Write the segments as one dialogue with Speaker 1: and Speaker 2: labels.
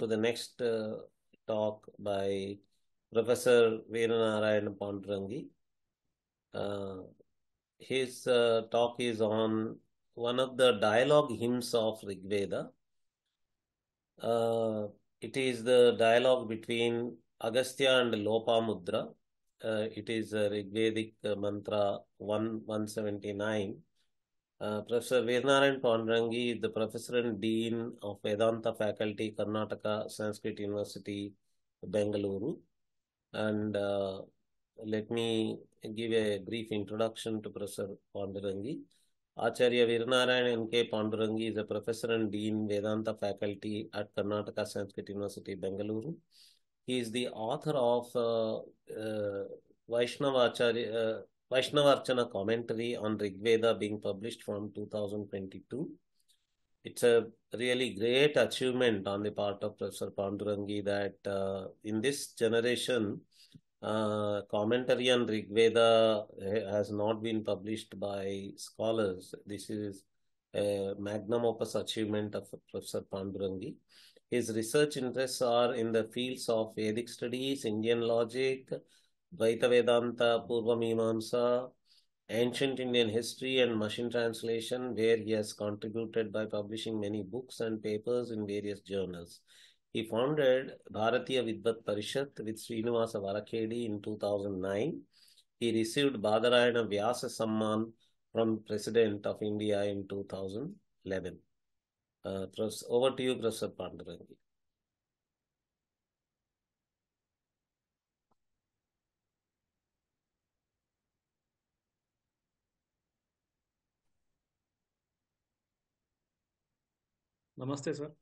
Speaker 1: to the next uh, talk by Professor Veeranarayan Pandrangi. Uh, his uh, talk is on one of the dialogue hymns of Rigveda. Veda. Uh, it is the dialogue between Agastya and Lopamudra. Uh, it is a Rigvedic uh, mantra 1, 179 uh, professor Vednaran Pandurangi is the Professor and Dean of Vedanta Faculty, Karnataka Sanskrit University, Bengaluru. And uh, let me give a brief introduction to Professor Pandurangi. Acharya Virnarayan N.K. Pondurangi is a Professor and Dean Vedanta Faculty at Karnataka Sanskrit University, Bengaluru. He is the author of uh, uh, Vaishnava Acharya, uh, Vaishnavarchana commentary on Rig Veda being published from 2022. It's a really great achievement on the part of Professor Pandurangi that uh, in this generation, uh, commentary on Rig Veda eh, has not been published by scholars. This is a magnum opus achievement of Professor Pandurangi. His research interests are in the fields of Vedic studies, Indian logic, Dvaita Vedanta, Purva Mimamsa, Ancient Indian History and Machine Translation, where he has contributed by publishing many books and papers in various journals. He founded Bharatiya Vidvat Parishad with Srinivasa Varakhedi in 2009. He received Badarayana Vyasa Samman from President of India in 2011. Uh, over to you, Professor Pandurangi.
Speaker 2: नमस्ते sir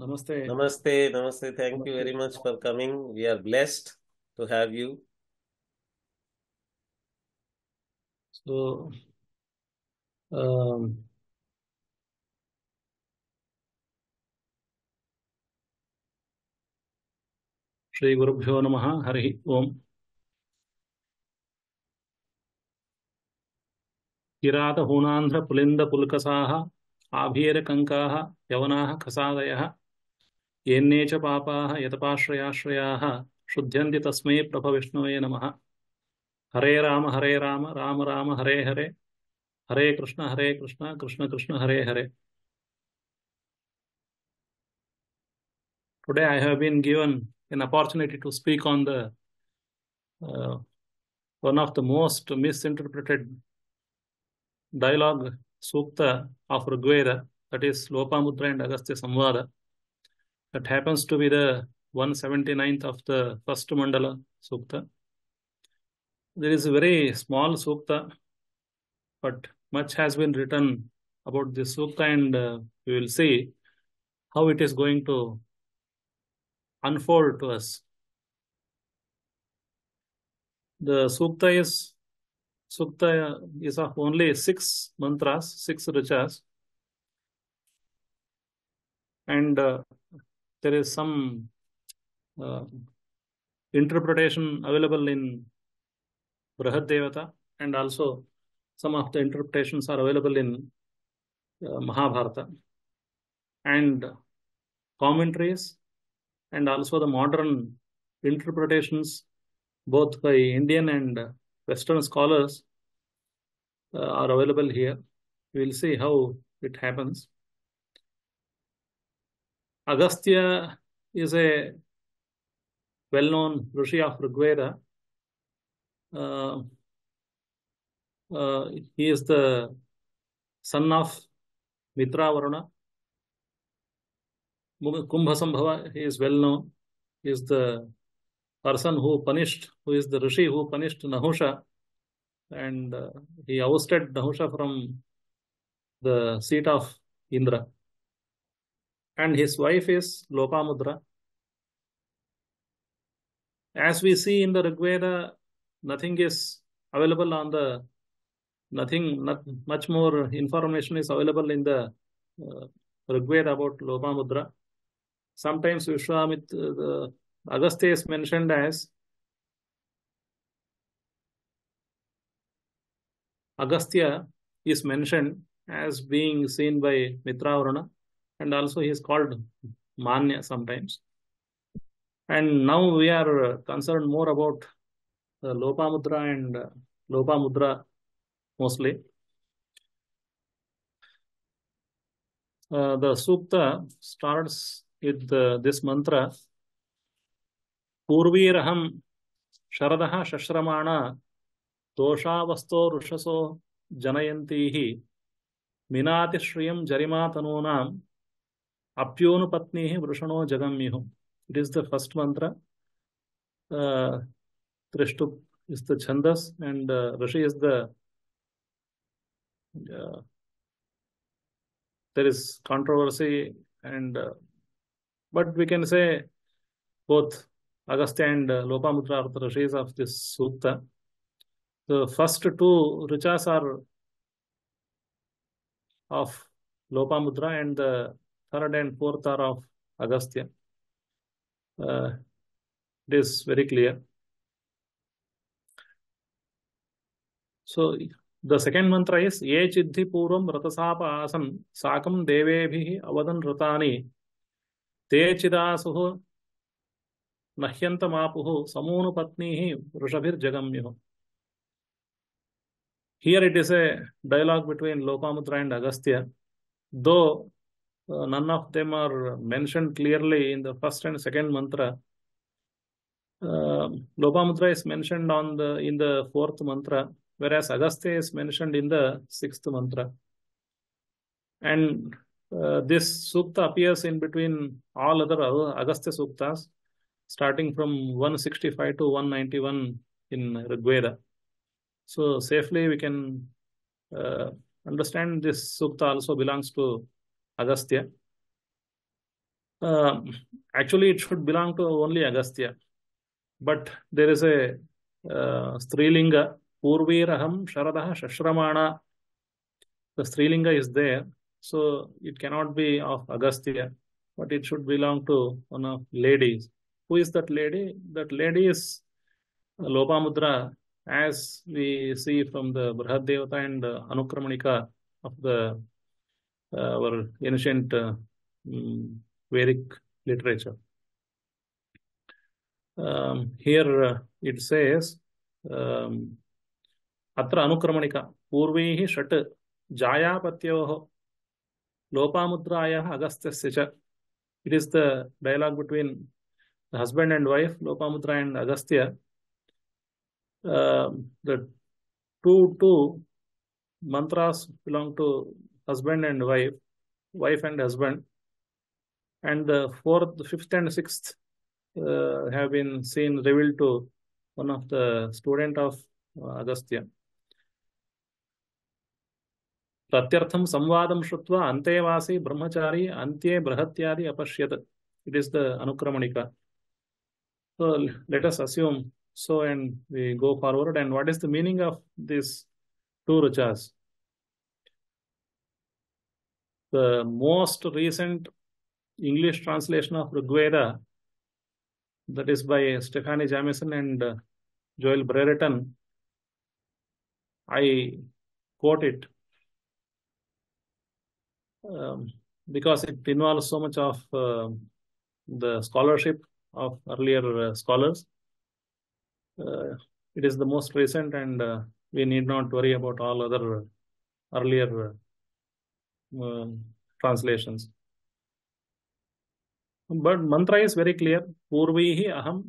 Speaker 2: नमस्ते नमस्ते
Speaker 1: नमस्ते thank you very much for coming we are blessed to have you so
Speaker 2: Shri गुरुभ्यो नमः हरि ओम किरात हूनांध्र पुलिंद पुलकसाह किरातहूणान्ध्रपुलिन्दपुल्कसाः कंका यवना खसादयः येन्ने च पापा यतपाश्रयाश्रया शुद्ध्य तस्म प्रभ प्रभविष्णवे नम Hare Rama Hare Rama Rama Rama Hare Hare Hare Krishna Hare Krishna Krishna Krishna Hare Hare today I have been given an opportunity to speak on the one of the most most misinterpreted dialogue Sukta of Rigveda, that is Lopamudra and Agastya Samvada, that happens to be the 179th of the first mandala Sukta. There is a very small Sukta, but much has been written about this Sukta, and uh, we will see how it is going to unfold to us. The Sukta is Sukta is of only six mantras, six rachas. And uh, there is some uh, interpretation available in Brahad Devata and also some of the interpretations are available in uh, Mahabharata and commentaries and also the modern interpretations both by Indian and uh, Western scholars uh, are available here. We'll see how it happens. Agastya is a well-known Rishi of Rigveda. Uh, uh, he is the son of Mitra Varuna. Kumbha he is well known. He is the person who punished, who is the Rishi who punished Nahusha, and uh, he ousted Nahusha from the seat of Indra. And his wife is Lopamudra. As we see in the Rigveda, nothing is available on the nothing, not much more information is available in the uh, Rigveda about Lopamudra. Sometimes Vishwamitra, uh, the Agastya is mentioned as Agastya is mentioned as being seen by Mitravarana and also he is called Manya sometimes. And now we are concerned more about uh, Lopamudra and uh, Lopamudra mostly. Uh, the Sukta starts with uh, this mantra पूर्वीरहं शरद शश्रमाण दोषावस्थो ऋषसो जनयती जनयन्तीः मिनातिश्रियं जरिमातनूनाम् अप्योनुपत्नीः वृषणो जगम्यु it is the first mantra trishtubh is the chhandas and rishi is the there is controversy and uh, but we can say both Agastya and uh, Lopamutra are the rishis of this sukta. The first two richas are of Lopamutra and the third and fourth are of Agastya. Uh, it is very clear. So the second mantra is Ye Chiddhi Purvam Ratasapa Asam Sakam Devebihi Avadan Ratani Te Chidasu Mahyantamapuhu Samunupatnihi Rushabhir Jagamyuhu. Here it is a dialogue between Lokamutra and Agastya, though uh, none of them are mentioned clearly in the first and second mantra. Uh, Lopamutra is mentioned on the in the fourth mantra, whereas Agastya is mentioned in the sixth mantra. And uh, this sukta appears in between all other Agastya suktas, starting from 165 to 191 in Rig So safely we can uh, understand this sukta also belongs to Agastya. Uh, actually, it should belong to only Agastya. But there is a uh, Strilinga, Purviraham Sharadaha Shashramana. The Strilinga is there, so it cannot be of Agastya, but it should belong to one of ladies who is that lady? That lady is Mudra, as we see from the Brahadevata and the Anukramanika of the uh, our ancient uh, mm, Vedic literature. Um, here uh, it says, um, Atra Anukramanika, Purvihi Shat, Jaya Patyoho, Lopamudraya Agastya Secha. It is the dialogue between the husband and wife, lopamudra and Agastya, uh, the two two mantras belong to husband and wife, wife and husband, and the fourth, the fifth, and sixth uh, have been seen revealed to one of the student of uh, Agastya. प्रत्यर्थम संवाद श्रुत्वा अंतेवासी ब्रह्मचारी अंत्ये बृहत्यादि अपश्यत it is the Anukramanika So let us assume so and we go forward. And what is the meaning of this two ruchas? The most recent English translation of Rigveda, that is by Stephanie Jamison and uh, Joel Brereton, I quote it um, because it involves so much of uh, the scholarship of earlier uh, scholars. Uh, it is the most recent and uh, we need not worry about all other earlier um, translations. But mantra is very clear. Purvi Purvihi aham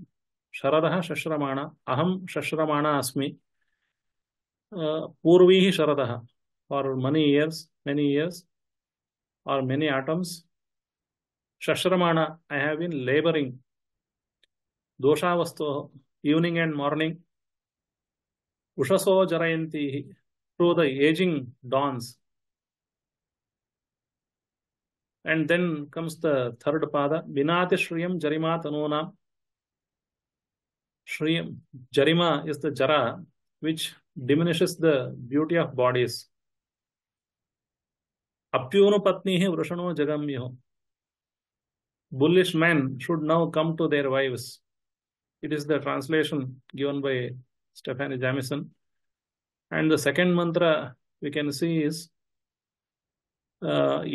Speaker 2: sharadaha shashramana aham shashramana asmi purvihi sharadaha for many years, many years or many atoms shashramana I have been laboring ದೋಷಾವಸ್ತು evening and morning ಉಷಸೋ ಜರಯಂತಿ through the ageing dawns and then comes the third pada ಬಿನಾತಿ ಶ್ರಿಯಂ ಜರಿಮಾ ತನೂನಾ ಶ್ರಿಯಂ ಜರಿಮಾ is the jara which diminishes the beauty of bodies ಅಪ್ಯೂನು ಪತ್ನಿ ವೃಷಣೋ ಜಗಮ್ಯು bullish men should now come to their wives it is the translation given by Stephanie Jamison. And the second mantra we can see is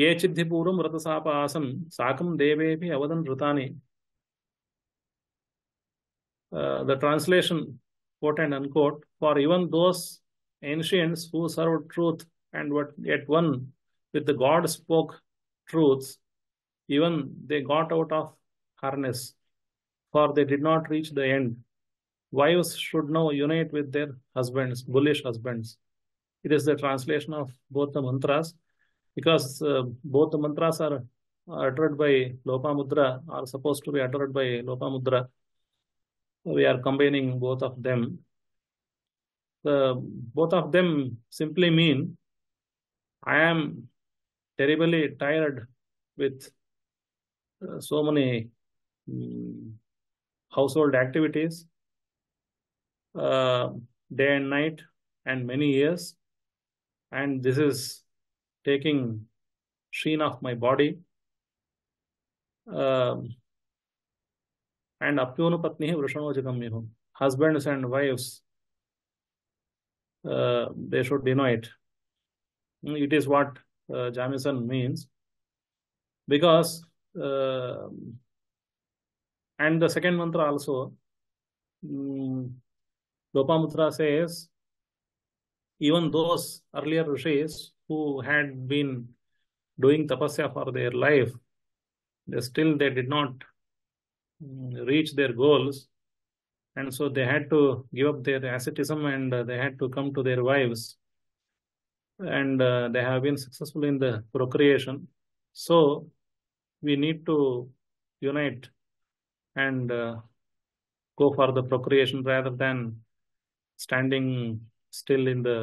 Speaker 2: A చిద్ధి Sakam వ్రతసాప ఆసన్ సాకం దేవేపి అవదన్ quote and unquote, for even those ancients who served truth and were yet one with the God spoke truths, even they got out of harness. Or they did not reach the end. Wives should now unite with their husbands, bullish husbands. It is the translation of both the mantras because uh, both the mantras are uttered by Lopamudra, are supposed to be uttered by Lopamudra. We are combining both of them. The, both of them simply mean I am terribly tired with uh, so many mm, household activities, uh, day and night, and many years. And this is taking sheen off my body. Uh, and apyonu patnihi vrishanojagamyuhum. Husbands and wives, uh, they should deny it. It is what uh, Jamison means. Because uh, and the second mantra also, um, mm, Lopamutra says, even those earlier rishis who had been doing tapasya for their life, they still they did not mm, reach their goals, and so they had to give up their asceticism and uh, they had to come to their wives, and uh, they have been successful in the procreation. So we need to unite and uh, go for the procreation rather than standing still in the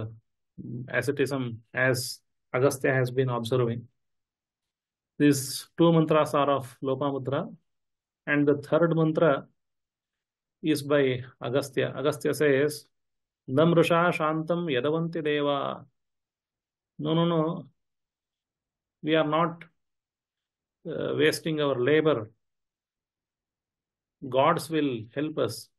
Speaker 2: asceticism as Agastya has been observing. These two mantras are of Lopamudra and the third mantra is by Agastya. Agastya says, Namrusha Shantam Yadavanti Deva. No, no, no. We are not uh, wasting our labor God's will help us.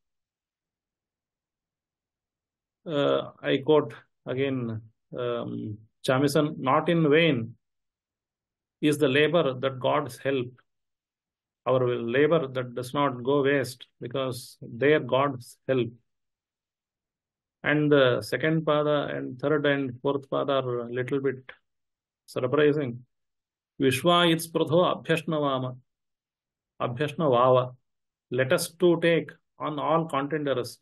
Speaker 2: Uh, I quote again um, Chamison, not in vain is the labor that God's help, our labor that does not go waste because there God's help. And the second pada and third and fourth pada are a little bit surprising. Vishwa its pratho abhyashnavama. Abhyashnavava. Let us to take on all contenders.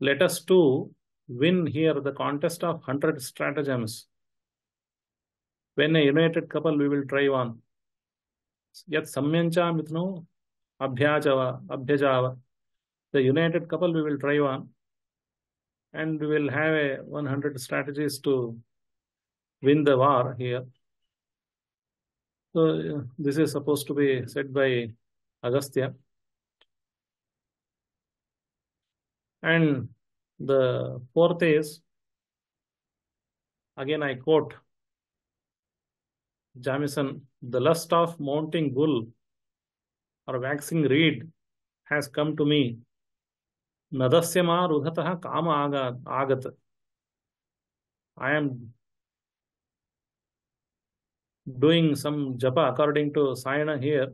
Speaker 2: Let us to win here the contest of 100 stratagems. When a united couple, we will try one. Yet samyancha mitno abhyajava, abhyajava. The united couple, we will try one. And we will have a 100 strategies to win the war here. So this is supposed to be said by Agastya. And the fourth is, again I quote Jamison, the lust of mounting bull or waxing reed has come to me. Nadasyama rudhataha kama agat. I am doing some japa according to Sayana here.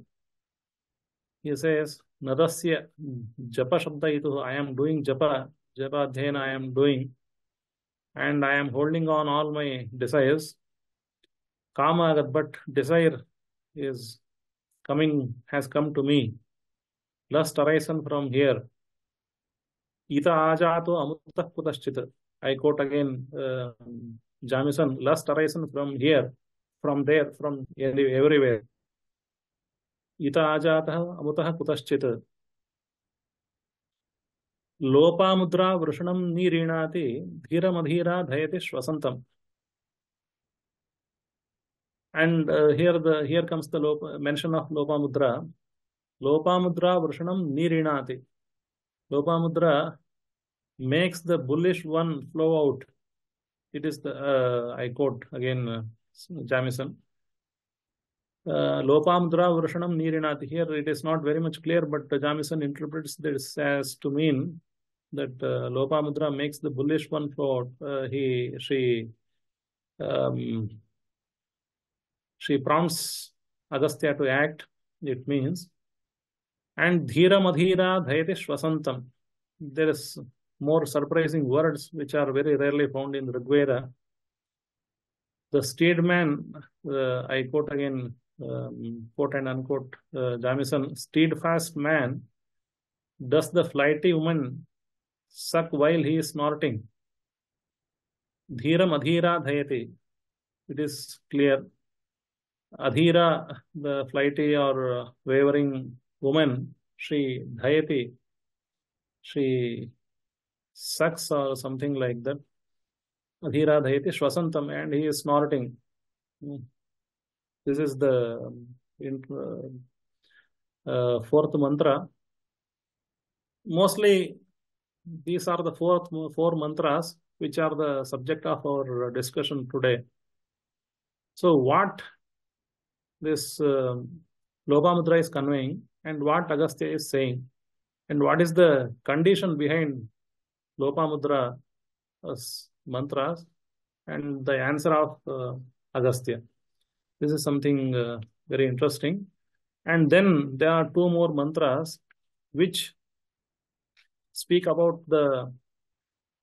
Speaker 2: He says, Nadasya japa shabda itu, I am doing japa, japa dhena I am doing, and I am holding on all my desires. Kama agat, but desire is coming, has come to me. Lust arisen from here. Ita ajato amuttak putashchita. I quote again uh, Jamison, lust arisen from here. from there, from everywhere. इत आजातः अमुतः कुतश्चित् लोपामुद्रा वृषणं निरीणाति धीरमधीरा धयति and uh, here the here comes the lopa, mention of lopamudra mudra vrishanam nirinati mudra makes the bullish one flow out it is the uh, i quote again uh, Jamison. Uh, Lopamudra Vrushanam Nirinati. Here it is not very much clear, but Jamison interprets this as to mean that uh, Lopamudra makes the bullish one float. Uh, he, she, um, she prompts Agastya to act. It means, and Dhira Madhira Dhayati Shvasantam. There is more surprising words which are very rarely found in Rigveda. The stateman, uh, I quote again, um, quote and unquote, uh, Jamison, steadfast man, does the flighty woman suck while he is snorting? dhira adhira dhayati. It is clear. Adhira, the flighty or uh, wavering woman, she dhayati. She sucks or something like that. Adhira Shwasantam, and he is snorting. Hmm. This is the um, uh, uh, fourth mantra. Mostly, these are the fourth, four mantras which are the subject of our discussion today. So, what this uh, um, Mudra is conveying and what Agastya is saying, and what is the condition behind Lopamudra as uh, mantras and the answer of uh, Agastya. This is something uh, very interesting. And then there are two more mantras which speak about the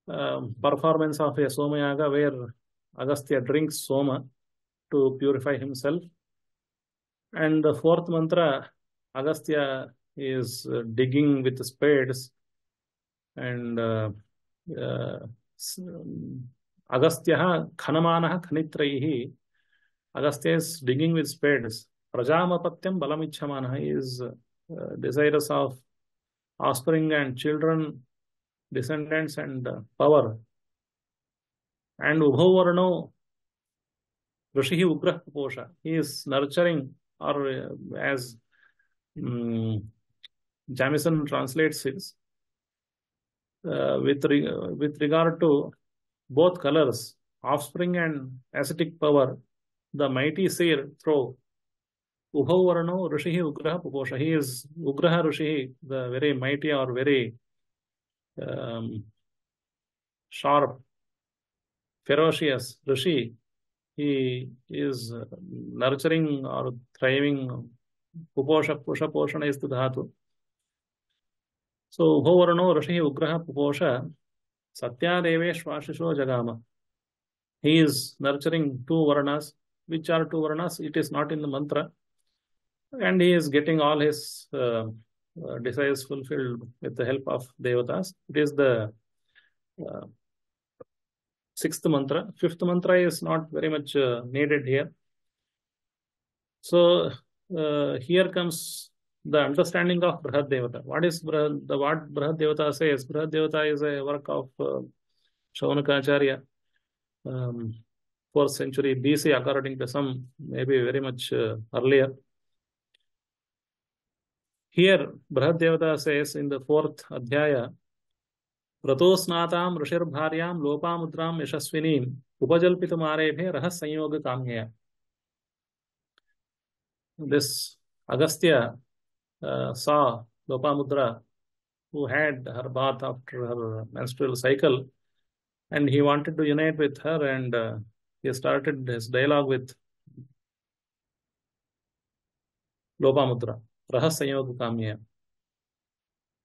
Speaker 2: uh, performance of a Soma Yaga where Agastya drinks Soma to purify himself. And the fourth mantra, Agastya is uh, digging with spades and uh, uh, Agastya खनमान खनित्र Agastya digging with spades प्रजापत्यम बलम्छम is desirous of offspring and children descendants and power and उभो ऋषि उग्र posha is nurturing or as Jamison translates it's Uh, with, re with regard to both colors, offspring and ascetic power, the mighty seer throw Ubhav Varano Rishihi Ugraha Puposha. He is Ugraha Rishihi, the very mighty or very um, sharp, ferocious Rishi. He is nurturing or thriving Puposha, Pusha Poshana is the Dhatu. So ಉಭೋವರ್ಣೋ ಋಷಿ ಉಗ್ರಹ ಪುಪೋಷ ಸತ್ಯಾದೇವೇಶ್ವಾಶಿಷೋ ಜಗಾಮ he is nurturing two varnas which are two varnas it is not in the mantra and he is getting all his desires fulfilled with the help of devatas it is the sixth mantra. Fifth mantra is not very much uh, needed here. So uh, here comes the understanding of Brihadevata. What is Brahad, the what Brihadevata says? Brihadevata is a work of uh, Shavanakacharya, um, fourth century BC, according to some, maybe very much uh, earlier. Here, Brihadevata says in the fourth adhyaya, रतोस्नातां ऋषिर्भार्यां लोपामुद्रां यशस्विनीम् उपजल्पितमारेभे रहः संयोग काम्यया This Agastya uh, saw Lopamudra, who had her bath after her menstrual cycle, and he wanted to unite with her, and uh, he started his dialogue with Lopamudra, Rahasanyogukamya.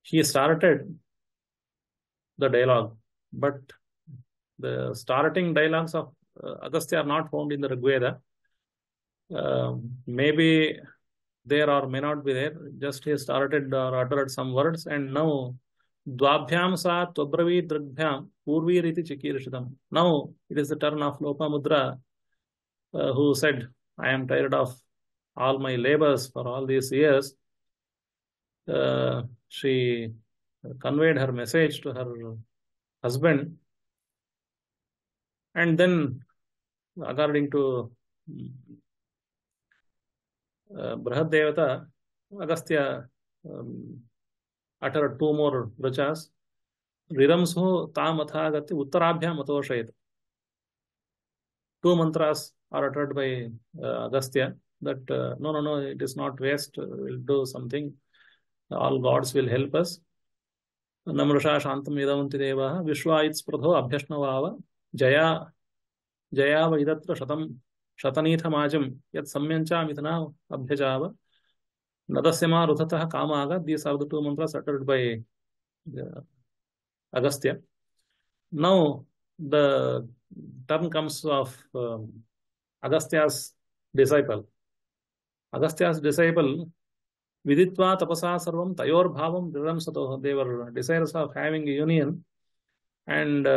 Speaker 2: He started the dialogue, but the starting dialogues of uh, Agastya are not found in the Rigveda. Uh, maybe there or may not be there. Just he started or uh, uttered some words and now Dvabhyam sa tvabravi dragbhyam purvi riti chikirishitam. Now it is the turn of Lopamudra uh, who said, I am tired of all my labors for all these years. Uh, she conveyed her message to her husband. And then according to Brihaddevata Agastya utter two more richas ತಾ ಮತ ಆಗತ್ಯ ಉತ್ತರಾಭ್ಯ two mantras are uttered by Agastya that no no no it is not waste will do something all gods will help us ನಮೃಷಾ ದೇವ ವಿಶ್ವಾಯಿತ್ ಪ್ರಧೋ ಅಭ್ಯಷ್ಣವಾವ ಜಯ ಜಯಾವ ಇದತ್ರ ಶತಂ शतनीथमाजम यद सम्यंचा मिथना अभ्यजाव नदस्यमा रुधतः काम आग दी sarga two mantras uttered Agastya now the turn comes of um, Agastya's disciple Agastya's disciple विदित्वा तपसा सर्व तयोर भाव दृढ़ सतो देवर desirous of having union and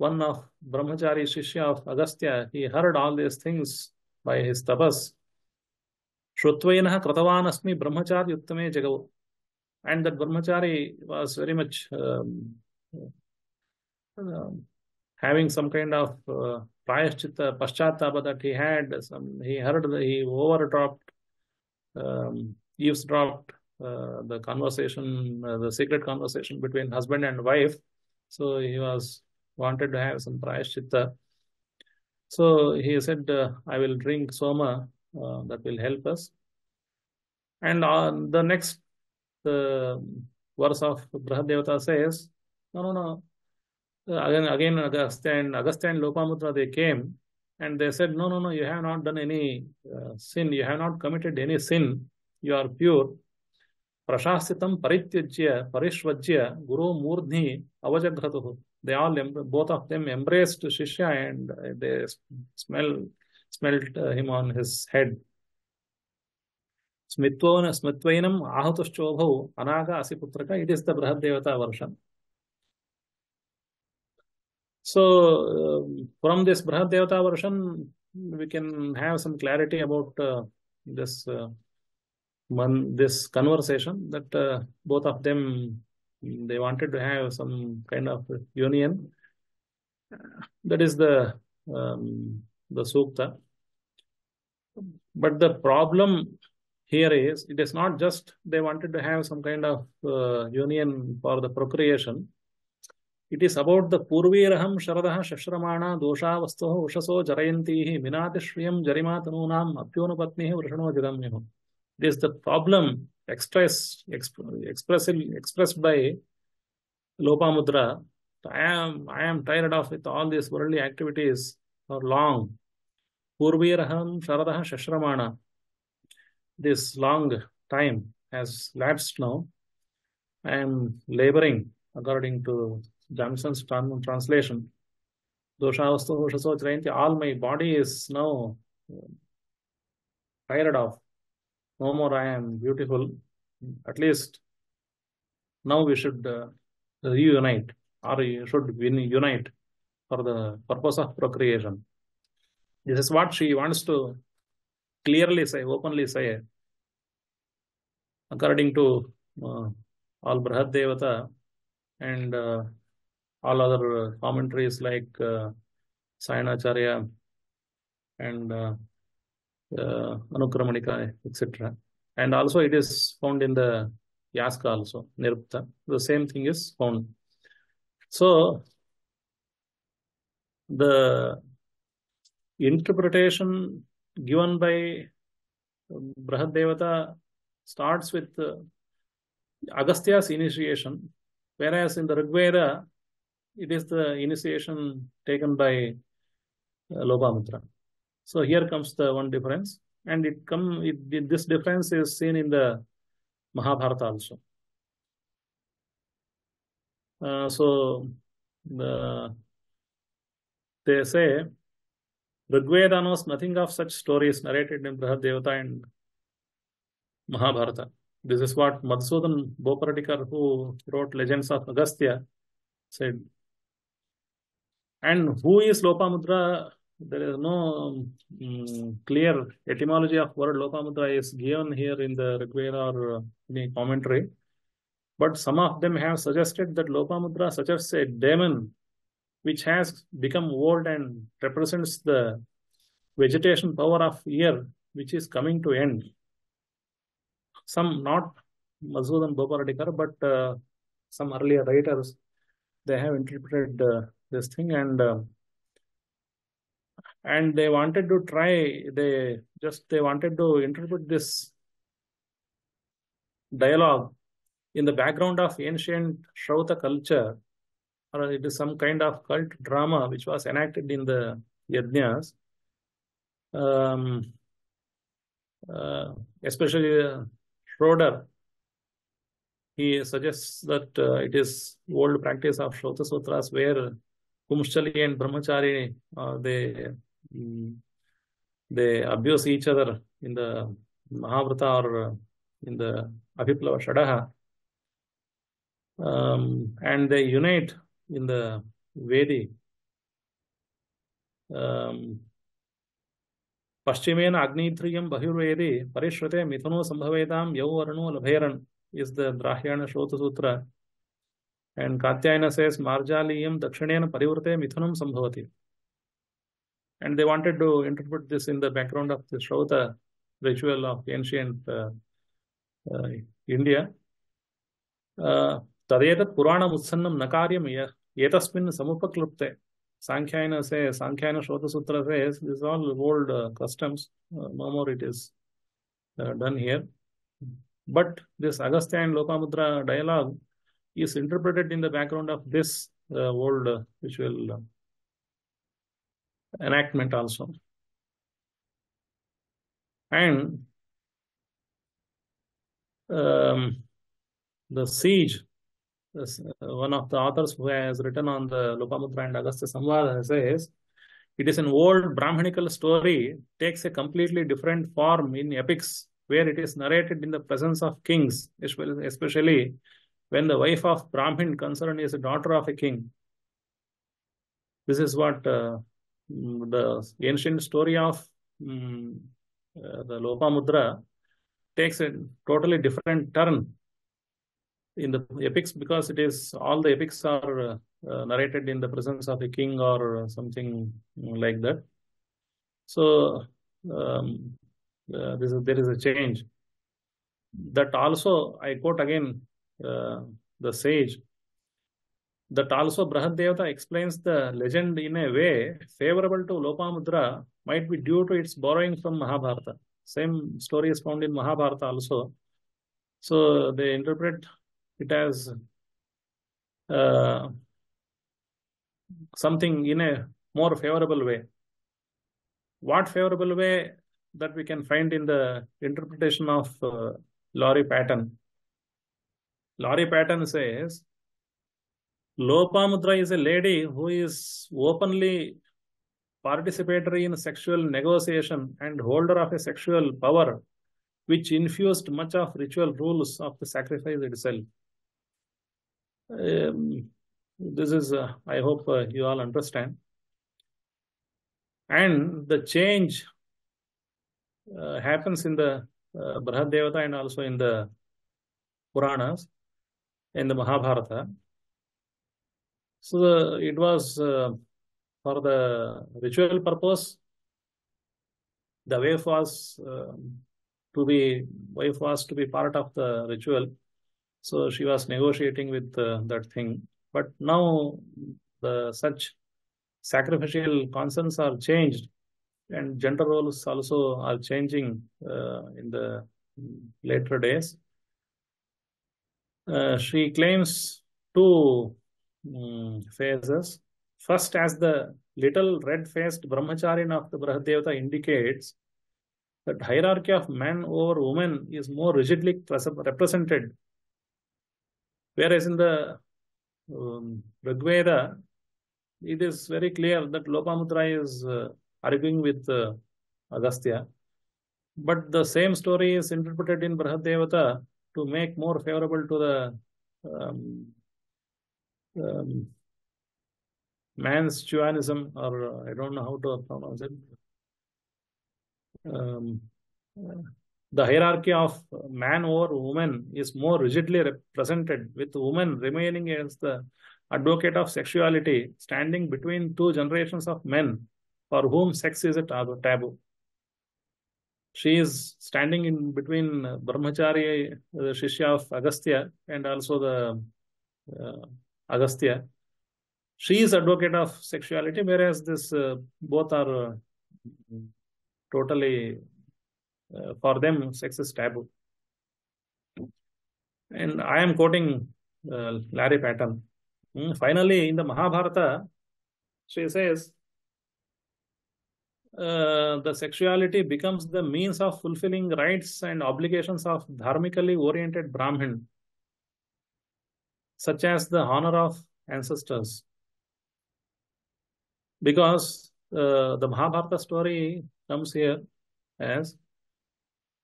Speaker 2: one of Brahmachari Shishya of Agastya, he heard all these things by his tapas. Shrutvainaha Kratavan Asmi Brahmachari Uttame Jagav. And that Brahmachari was very much um, um having some kind of uh, prayaschitta, paschatapa that he had. Some, he heard, he overdropped, um, eavesdropped uh, the conversation, uh, the secret conversation between husband and wife. So he was wanted to have some prashchitta, So he said, uh, I will drink soma, uh, that will help us. And on the next uh, verse of Brahadevata says, no, no, no. Uh, again, again, Agastya and Agastya and Lopamutra, they came and they said, no, no, no, you have not done any uh, sin. You have not committed any sin. You are pure. प्रशास्त परत्यज्य परश्वज्य गुरो मूर्धि अवजघ्रत they all both of them embraced shishya and they smell smelt him on his head स्मित्वन स्मित्वैनम आहुतश्चोभ अनाग असिपुत्रक it is the Brihaddevata version so from this Brihaddevata version we can have some clarity about this one this conversation that uh, both of them they wanted to have some kind of union. That is the um, the sukta. But the problem here is it is not just they wanted to have some kind of uh, union for the procreation. It is about the Purviraham Sharadaha Shashramana Dosha Vastoho Ushaso Jarayantihi Vinati Shriyam Jarimatanunam Apyonapatnihi Vrishano Jidamyam. This the problem expressed exp, expressed by Lopamudra. I am I am tired of with all these worldly activities for long. Purviraham Saradha Shashramana. This long time has lapsed now. I am laboring according to Jamson's translation. Doshavastu All my body is now tired of no more I am beautiful. At least now we should uh, reunite or you should unite for the purpose of procreation. This is what she wants to clearly say, openly say. According to uh, all Brihad Devata and uh, all other commentaries like uh, Sainacharya and uh, uh, etc. And also it is found in the Yaska also, Nirupta. The same thing is found. So the interpretation given by Brahadevata starts with uh, Agastya's initiation, whereas in the Rigveda, it is the initiation taken by uh, so here comes the one difference, and it come it, it, this difference is seen in the Mahabharata also. Uh, so the they say Rigveda knows nothing of such stories narrated in Devata and Mahabharata. This is what Madhusudan Boparadikar, who wrote Legends of Agastya, said. And who is Lopamudra there is no um, clear etymology of word Lokamudra is given here in the Rigveda or uh, any commentary. But some of them have suggested that Lokamudra suggests a demon which has become old and represents the vegetation power of year which is coming to end. Some not Masood and but uh, some earlier writers, they have interpreted uh, this thing and uh, and they wanted to try they just they wanted to interpret this dialogue in the background of ancient Shrauta culture, or it is some kind of cult drama which was enacted in the yajnas, um, uh, especially uh, Schroeder. He suggests that uh, it is old practice of Shrota Sutras where Kumshali and Brahmachari, uh, they Mm. they abuse each other in the Mahabharata or in the Abhiplava Shadaha. Um, and they unite in the Vedi. Um, Paschimena Agnitriyam Bahirvedi Parishrate Mithano Sambhavedam Yavarano Labheran is the Drahyana Shota Sutra. And Katyayana says Marjaliyam Dakshinena Parivrate Mithanam Sambhavati. And they wanted to interpret this in the background of the Shrauta ritual of ancient uh, uh, India. Uh, Purana Puranam Utsannam Nakaryam Yetasmin Samupaklupte. Sankhyaina says, Sankhyaina Shrauta Sutra says, this is all old uh, customs. Uh, no more it is uh, done here. But this Agastya and Lopamudra dialogue is interpreted in the background of this uh, old uh, ritual uh, enactment also. And um, the siege, this, uh, one of the authors who has written on the Lopamudra and Agastya Samvada says, it is an old Brahminical story, takes a completely different form in epics, where it is narrated in the presence of kings, especially when the wife of Brahmin concerned is a daughter of a king. This is what uh, Mm, the ancient story of um, uh, the Lopamudra takes a totally different turn in the epics because it is all the epics are uh, uh narrated in the presence of a king or uh, something like that. So um, uh, this is, there is a change. That also I quote again the sage that also Brahadevata explains the legend in a way favorable to Lopamudra might be due to its borrowing from Mahabharata. Same story is found in Mahabharata also. So they interpret it as uh, something in a more favorable way. What favorable way that we can find in the interpretation of uh, Laurie pattern? Laurie pattern says Lopamudra is a lady who is openly participatory in sexual negotiation and holder of a sexual power, which infused much of ritual rules of the sacrifice itself. Um, this is, uh, I hope uh, you all understand. And the change uh, happens in the uh, Brahad Devata and also in the Puranas, in the Mahabharata. So the, it was uh, for the ritual purpose. The wife was uh, to be wife was to be part of the ritual, so she was negotiating with uh, that thing. But now the such sacrificial concerns are changed, and gender roles also are changing uh, in the later days. Uh, she claims to Hmm. phases. First, as the little red-faced brahmacharin of the Brahadevata indicates, the hierarchy of man over woman is more rigidly represented. Whereas in the um, Rigveda, it is very clear that Lopamudra is uh, arguing with uh, Agastya. But the same story is interpreted in Brahadevata to make more favorable to the um, um, man's chauvinism, or uh, I don't know how to pronounce it, um, the hierarchy of man over woman is more rigidly represented, with woman remaining as the advocate of sexuality, standing between two generations of men for whom sex is a taboo. She is standing in between Brahmachari, the Shishya of Agastya, and also the uh, Agastya. She is advocate of sexuality, whereas this uh, both are uh, totally uh, for them sex is taboo. And I am quoting uh, Larry Patton. Mm, finally, in the Mahabharata, she says. Uh, the sexuality becomes the means of fulfilling rights and obligations of dharmically oriented Brahmin such as the honor of ancestors. Because uh, the Mahabharata story comes here as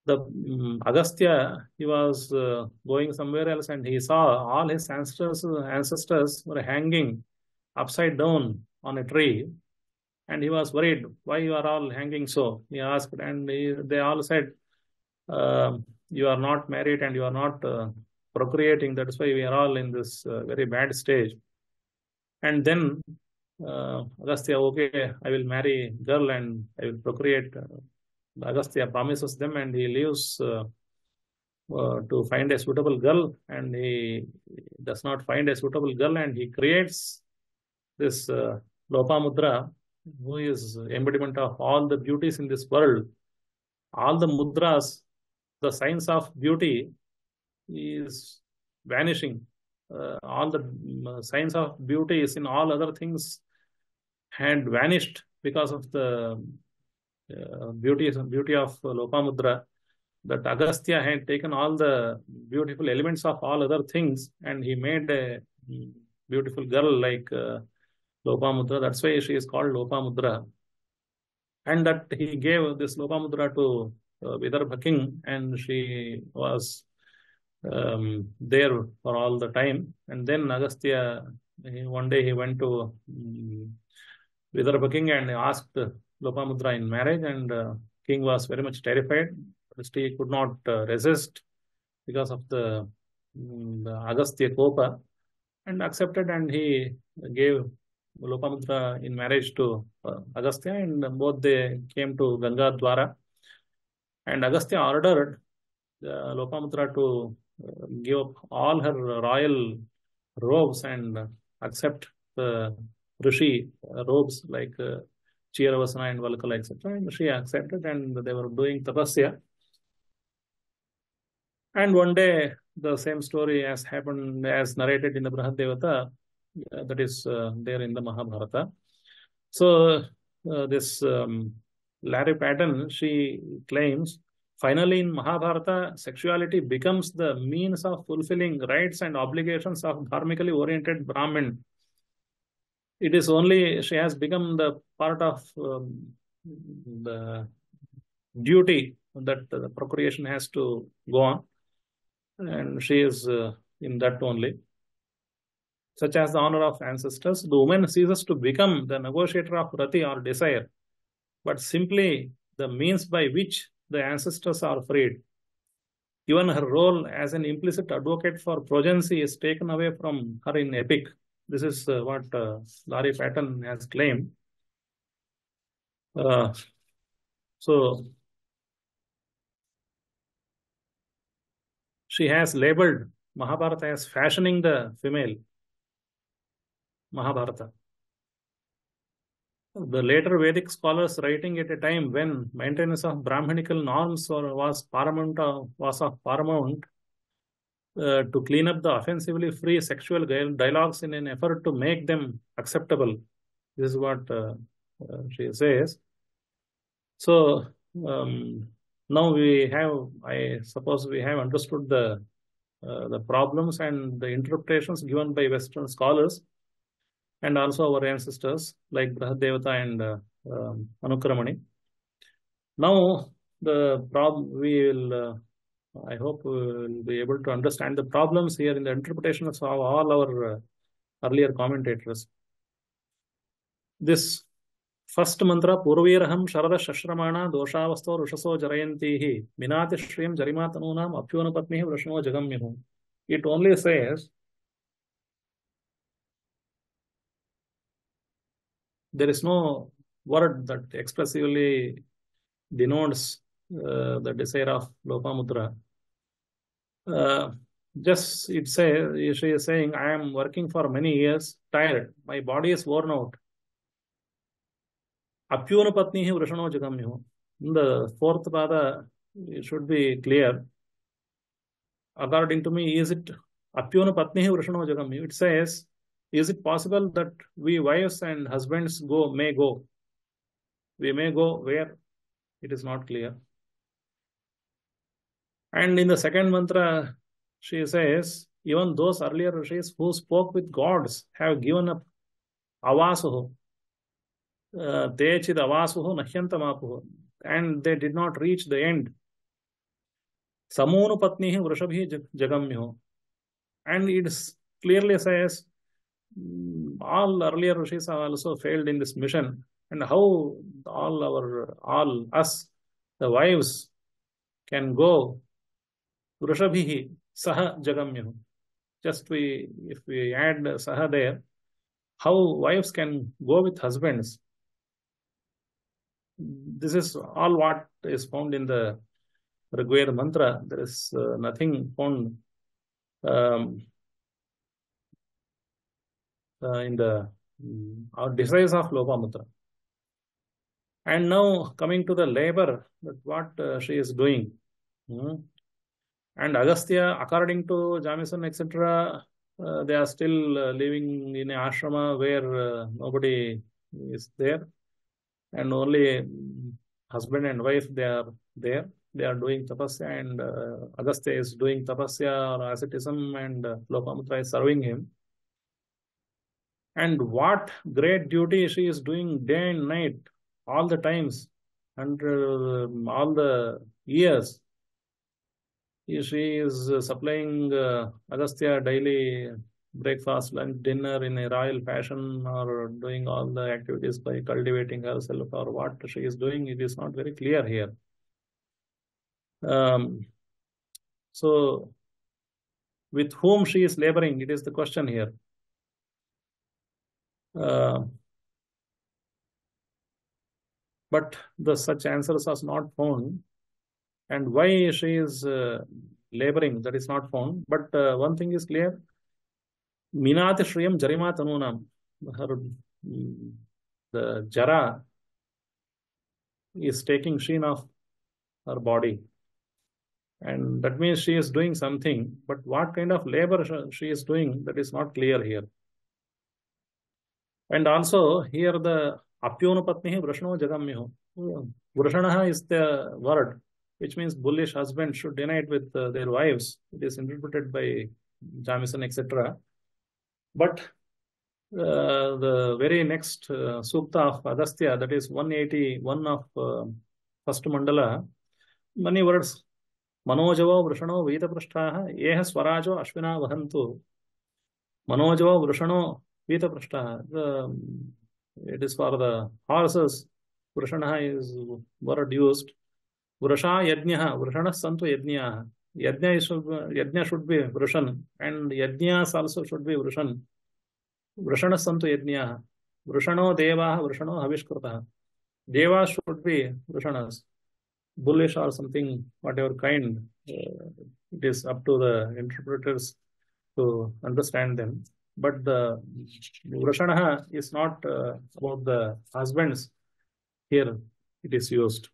Speaker 2: the um, Agastya, he was uh, going somewhere else and he saw all his ancestors, ancestors were hanging upside down on a tree and he was worried why you are all hanging so he asked and he, they all said uh, you are not married and you are not uh, procreating. That's why we are all in this uh, very bad stage. And then uh, Agastya, okay, I will marry girl and I will procreate. Uh, Agastya promises them and he leaves uh, uh to find a suitable girl and he does not find a suitable girl and he creates this uh, Lopamudra who is embodiment of all the beauties in this world. All the mudras, the signs of beauty is vanishing. Uh, all the uh, signs of beauty is in all other things had vanished because of the uh, beauty, beauty of Lopamudra. That Agastya had taken all the beautiful elements of all other things and he made a beautiful girl like uh, Lopamudra. That's why she is called Lopamudra. And that he gave this Lopamudra to uh, Vidarbha king and she was um, there for all the time. And then Agastya, he, one day he went to um, Vidarbha king and asked Lopamudra in marriage and uh, king was very much terrified. He could not uh, resist because of the, um, the Agastya Kopa and accepted and he gave Lopamudra in marriage to uh, Agastya and both they came to Ganga Dwara. And Agastya ordered uh, Lopamudra to give up all her royal robes and accept the rishi robes like uh, Chiravasana and Valkala, etc. And she accepted and they were doing tapasya. And one day, the same story has happened, as narrated in the Brahadevata, uh, that is uh, there in the Mahabharata. So, uh, this um, Larry Patton, she claims Finally, in Mahabharata, sexuality becomes the means of fulfilling rights and obligations of dharmically oriented Brahmin. It is only, she has become the part of um, the duty that the procreation has to go on. And she is uh, in that only. Such as the honor of ancestors, the woman ceases to become the negotiator of rati or desire, but simply the means by which the ancestors are freed. Even her role as an implicit advocate for progeny is taken away from her in Epic. This is uh, what uh, Larry Patton has claimed. Uh, so, she has labeled Mahabharata as fashioning the female Mahabharata the later Vedic scholars writing at a time when maintenance of Brahminical norms was paramount, was of paramount uh, to clean up the offensively free sexual dialogues in an effort to make them acceptable. This is what uh, uh, she says. So um, now we have, I suppose we have understood the uh, the problems and the interpretations given by Western scholars and also our ancestors like Brahadevata and um, Anukramani. Now, the problem we will, uh, I hope, we will be able to understand the problems here in the interpretation of all our uh, earlier commentators. This first mantra, Purviraham Sharada Shashramana Doshavasto Rushaso Jarayantihi Minatishrim Jarimatanunam Apyunapatmihi Rushno Jagamyahu. It only says, there is no word that expressively denotes uh, the desire of Lopamudra. Uh, just it says, she is saying, I am working for many years, tired, my body is worn out. Apyuna patni hi Vrishano Jagamyo. In the fourth pada, it should be clear. According to me, is it Apyuna patni hi Vrishano Jagamyo? It says, is it possible that we wives and husbands go may go? We may go where? It is not clear. And in the second mantra, she says, even those earlier rishis who spoke with gods have given up avasuhu. Uh, avasuhu nahyantamapuhu. And they did not reach the end. Samonu patnihi vrishabhi jagamyo. And it clearly says, all earlier rishis have also failed in this mission and how all our all us the wives can go Vrishabhihi Saha Jagamyahu. Just we if we add Saha there, how wives can go with husbands. This is all what is found in the Rigveda mantra. There is uh, nothing found um, uh, in the mm, our desires of Lopamutra. And now coming to the labor, that what uh, she is doing. Hmm? And Agastya, according to Jamison, etc., uh, they are still uh, living in an ashrama where uh, nobody is there. And only mm, husband and wife, they are there. They are doing tapasya and uh, Agastya is doing tapasya or asceticism and uh, Lopamutra is serving him. And what great duty she is doing day and night, all the times, and uh, all the years. She is uh, supplying uh, Agastya daily breakfast, lunch, dinner in a royal fashion or doing all the activities by cultivating herself or what she is doing, it is not very clear here. Um, so, with whom she is laboring, it is the question here. Uh, but the such answers are not found and why she is uh, laboring that is not found but uh, one thing is clear minat shriyam jarima tanunam her mm, the jara is taking sheen of her body and that means she is doing something but what kind of labor she is doing that is not clear here And also here the Apyona Patnihi Vrashano Jagamyahu. Vrashanaha is the word which means bullish husband should unite with uh, their wives. It is interpreted by Jamison, etc. But uh, the very next uh, Sukta of Agastya, that is 181 of uh, first mandala, many words मनोजवो वृषणो वेदपृष्ठाः येह स्वराजो अश्विना वहन्तु मनोजवो वृषणो Vita Prashna, the, it is for the horses. Vrashana is word used. Vrasha Yajnaha, Vrashana Santu Yajnaha. Yajna, is, yajna should be Vrashan and Yajnas also should be Vrashan. Vrashana Santu Yajnaha. Vrashano deva. Vrashano Havishkrataha. Deva should be Vrashanas. Bullish or something, whatever kind. It is up to the interpreters to understand them. but the vrashanaha is not uh, about the husbands. Here it is used.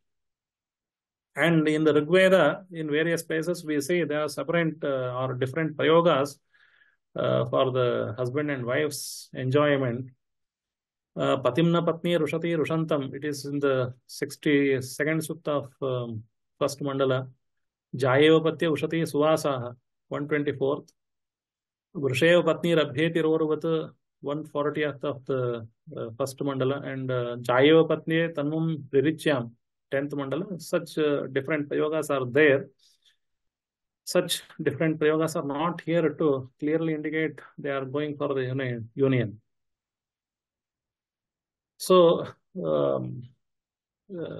Speaker 2: And in the Rigveda, in various places, we say there are separate uh, or different prayogas uh, for the husband and wife's enjoyment. Uh, Patimna Patni Rushati Rushantam, it is in the 62nd Sutta of um, first mandala. Jayevapatya Ushati Suvasaha, 124th. Vrishev Patni Rabheti Roravata 140th of the uh, first mandala and uh, Jayeva Patni Tanum Priricham 10th mandala. Such uh, different prayogas are there. Such different prayogas are not here to clearly indicate they are going for the union. So, um, uh,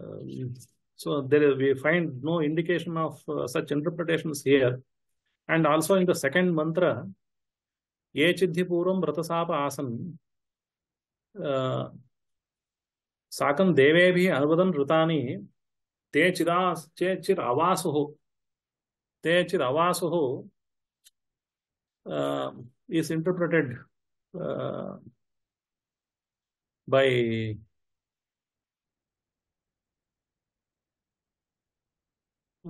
Speaker 2: so there is, we find no indication of uh, such interpretations here. And also in the second mantra, ये चिद्धिपूर्व व्रतसाप आसन साकं देवे भी अनुवदन ऋता ते चिरा is interpreted by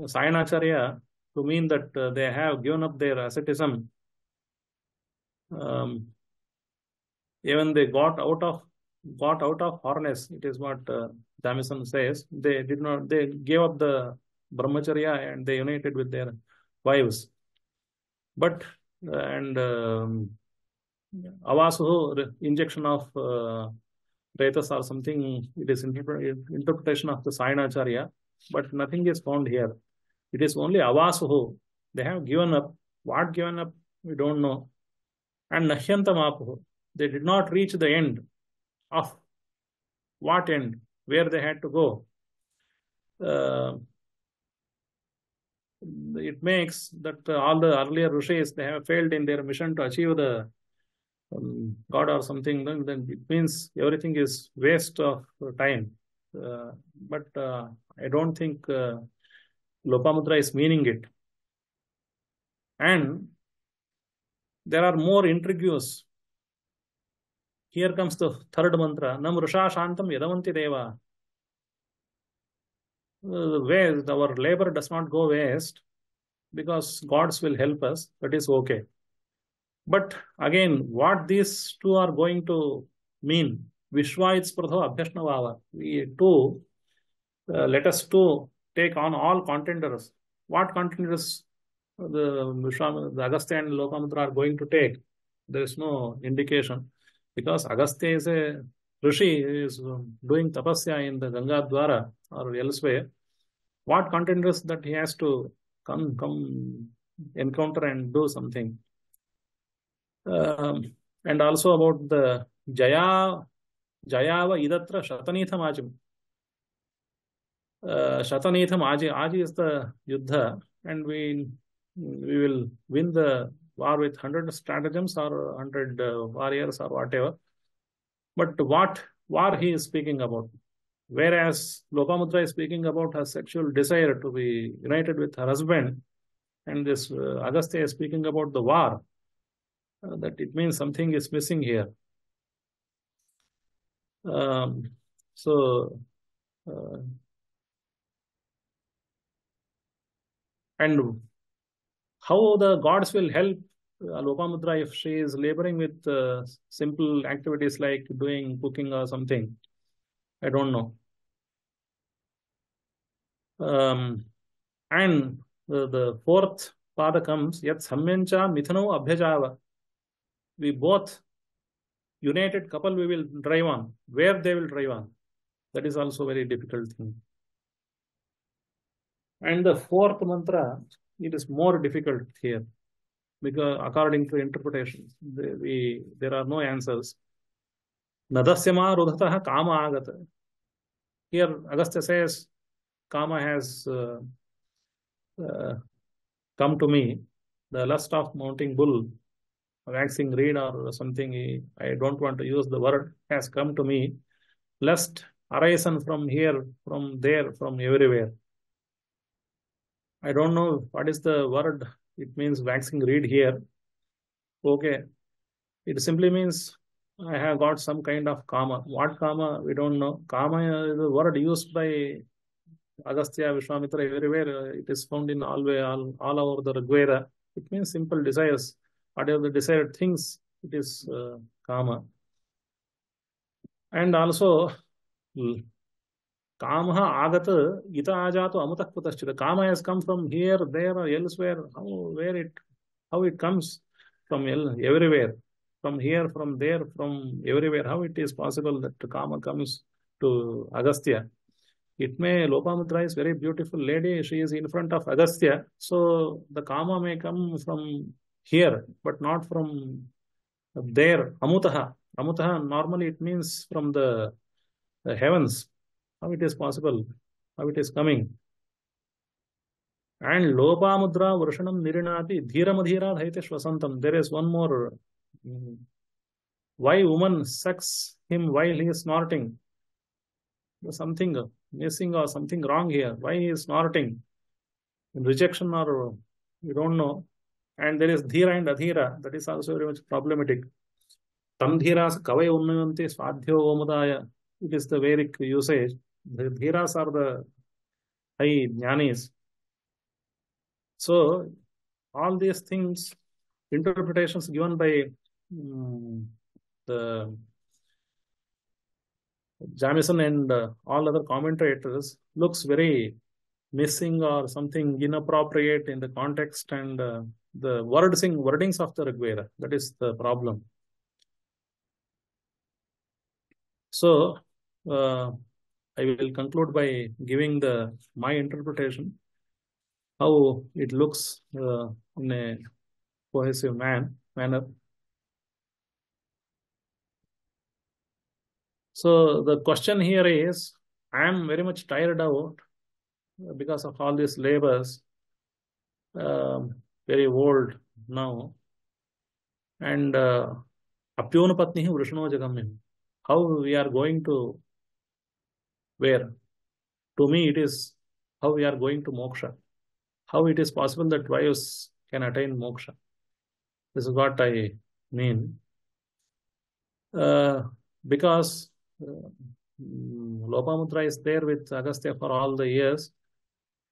Speaker 2: Sayanacharya to mean that they have given up their asceticism um, even they got out of got out of harness. It is what uh, Jamison says. They did not. They gave up the brahmacharya and they united with their wives. But uh, and um, injection of uh, retas or something. It is interpretation of the Sainacharya. But nothing is found here. It is only avasuhu. They have given up. What given up? We don't know and Lahyantamapuhu. They did not reach the end of what end, where they had to go. Uh, it makes that all the earlier rishis they have failed in their mission to achieve the um, god or something then it means everything is waste of time uh, but uh, i don't think uh, lopamudra is meaning it and there are more interviews. Here comes the third mantra, Nam Rusha Shantam Yadavanti Deva. Uh, waste, our labor does not go waste because gods will help us. That is okay. But again, what these two are going to mean, Vishwaits Pradho Abhyasnavava, we two, uh, let us two take on all contenders. What contenders the, Vishwam, the Agastya and Lokamudra are going to take. There is no indication because Agastya is a Rishi is doing tapasya in the Ganga Dwara or elsewhere. What contenders that he has to come come encounter and do something.
Speaker 1: Um,
Speaker 2: and also about the Jaya Jayava Idatra Shatanitham Ajam. Uh, Shatanitham Aji Aji is the Yuddha, and we we will win the war with 100 stratagems or 100 uh, warriors or whatever. But what war he is speaking about? Whereas Lopamudra is speaking about her sexual desire to be united with her husband, and this uh, Agastya is speaking about the war, uh, that it means something is missing here. Um, so, uh, and how the gods will help uh, Lopamudra if she is laboring with uh, simple activities like doing cooking or something. I don't know. Um, and the, the fourth pada comes, yet samyancha mithano abhyajava. We both, united couple, we will drive on. Where they will drive on. That is also very difficult thing. And the fourth mantra it is more difficult here because according to interpretations, the, the, there are no answers. Nadasyama rudhataha kama agata. Here Agastya says, kama has uh, uh, come to me, the lust of mounting bull, waxing reed or something, I don't want to use the word, has come to me. Lust arisen from here, from there, from everywhere. I don't know what is the word. It means waxing read here. Okay. It simply means I have got some kind of karma. What karma? We don't know. Karma is a word used by Agastya, Vishwamitra, everywhere. It is found in all, way, all, all over the Rigveda. It means simple desires. Whatever the desired things, it is uh, karma. And also, काम आगत इत आजात अमुत कुतश्चित kama has come from here there एलवेर how where it how it comes from all everywhere from here from there from everywhere how it is possible that kama comes to Agastya it may Lopamudra is very beautiful lady she is in front of Agastya so the kama may come from here but not from there अमुत अमुत normally it mean from the heavens how it is possible, how it is coming. And lopa mudra varshanam Nirinati dhira madhira Dhaite Shvasantam. There is one more. Why woman sucks him while he is snorting? There's something missing or something wrong here. Why he is snorting? In rejection or you don't know. And there is Dhira and Adhira. That is also very much problematic. Tam Dhiras Kavai Unnayante Swadhyo Omudaya. It is the Vedic usage. The Dhiras are the high jnanis. So, all these things, interpretations given by um, the Jamison and uh, all other commentators looks very missing or something inappropriate in the context and uh, the wording, wordings of the Rigveda. That is the problem. So, uh, I will conclude by giving the my interpretation, how it looks uh, in a cohesive man, manner. So the question here is, I am very much tired out uh, because of all these labors, um, very old now. And uh, How we are going to where to me it is how we are going to moksha, how it is possible that Vayus can attain moksha. This is what I mean. Uh, because uh, Lopamudra is there with Agastya for all the years,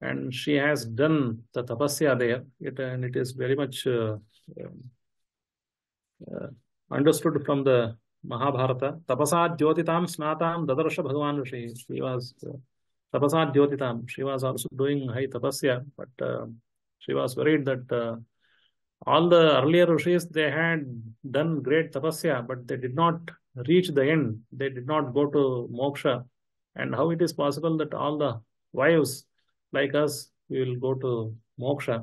Speaker 2: and she has done the tapasya there, it, and it is very much uh, um, uh, understood from the Mahabharata. Tapasat द्योतितां स्नातां ददर्श भगवान ऋषि she was tapasa dyotitam she was also doing high tapasya but she was worried that all the earlier rishis they had done great tapasya but they did not reach the end they did not go to moksha and how it is possible that all the wives like us will go to moksha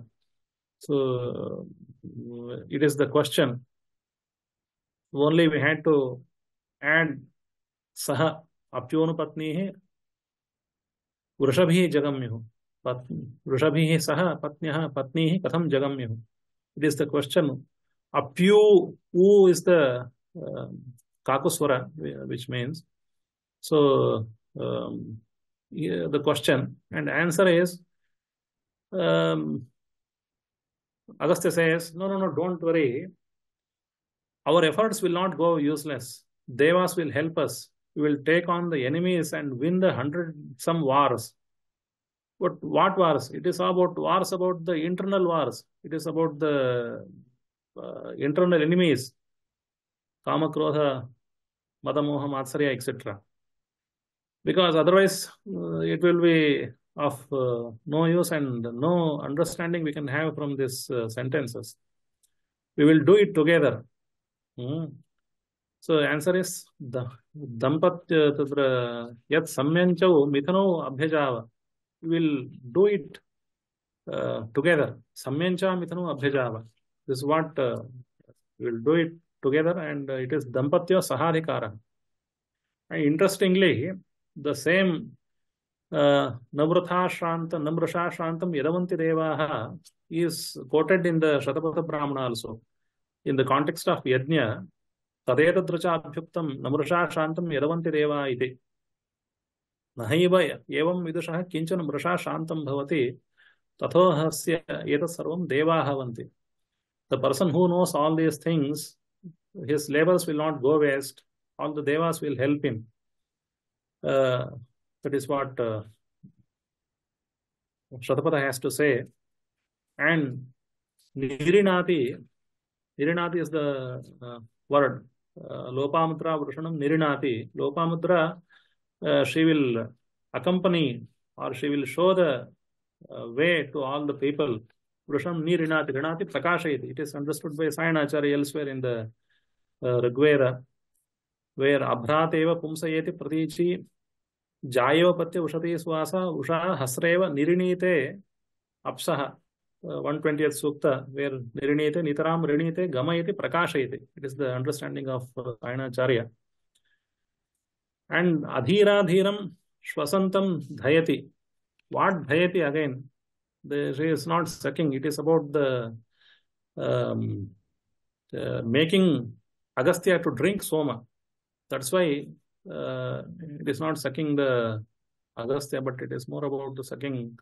Speaker 2: so uh, it is the question only we had to add saha apyonupatnihi वृषभि जगम्यु वृषभि सह पत्न्यः पत्नीः कथम जगम्यु it is the question अप्यु ऊ is the kakuswara which means so the question and answer is Agastya says, no, no, no, don't worry. Our efforts will not go useless. Devas will help us. We will take on the enemies and win the hundred some wars. But what wars? It is about wars about the internal wars. It is about the uh, internal enemies, kama, krodha, madamoha, matsarya, etc. Because otherwise, uh, it will be of uh, no use and no understanding we can have from these uh, sentences. We will do it together. So answer is दम्पत्य तत्र यत् सम्यञ्चौ मिथुनौ अभ्यजाव will do it together सम्यञ्च मिथुनौ अभ्यजाव this what will do it together and it is दम्पत्य सहाधिकारः ఇంట్రెస్టింగ్లీ ద సేమ్ నవృథాశ్రాంత నమృషాశ్రాంతం యదవంతి దేవా is quoted in the Shatapatha Brahmana also in the context of yajna, tadeta tadetadrucha abhyuktam namrusha shantam yadavanti deva iti. nahiva evam vidushah kinchana mrusha shantam bhavati tatho hasya भवति sarvam एतत् सर्वं the person who knows all these things his labors will not go waste all the devas will help him uh, that is what uh, shatapada has to say, and Nirinati Nirinati is the uh, word. Uh, Lopamutra Vrushanam Nirinati. Lopamutra, uh, she will accompany or she will show the uh, way to all the people. Vrushanam Nirinati. Rinati Prakashayati. It is understood by Sayanacharya elsewhere in the uh, Rigveda, where Abhrateva Pumsayeti Pratichi Jayo Patya Ushati Swasa Usha Hasreva Nirinite Apsaha. 120th sukta where nirinite nitaram rinite gamayate prakashayate. It is the understanding of uh, Ainacharya. And Adhiram shvasantam dhayati. What dhayati again? The, she is not sucking. It is about the um, uh, making Agastya to drink soma. That's why uh, it is not sucking the Agastya, but it is more about the sucking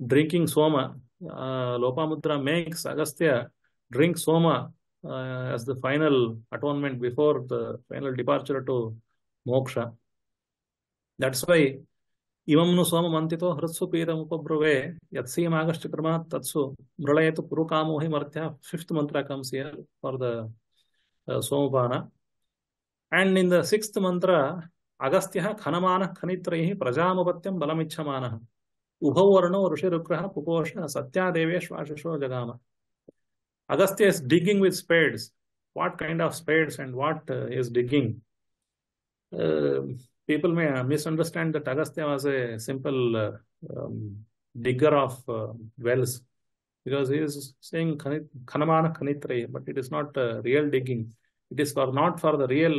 Speaker 2: drinking soma, uh, Lopamudra makes Agastya drink soma uh, as the final atonement before the final departure to moksha. That's why इमं नु सोम मन्तितो हृत्सु पीतमुपब्रुवे यत्सीम August क्रमात् तत्सु मृळयतु पुरुकामो हि मर्त्यः fifth mantra comes here for the uh, somapana and in the sixth mantra agastya khanamana khanitrayih prajamapattyam balamichchamanah ಉಭೌ ವರ್ಣೋ ಋಷಿರುಗ್ರಹ ಪುಪೋಷ ಸತ್ಯಾದೇವೇ ಶ್ವಾಶಿಶೋ ಜಗಾಮ Agastya is digging with spades what kind of spades and what uh, is digging. Um, people may misunderstand that Agastya was a simple uh, um, digger of uh, wells because he is saying Khanamana Khanitra, but it is not real digging. It is for not for the real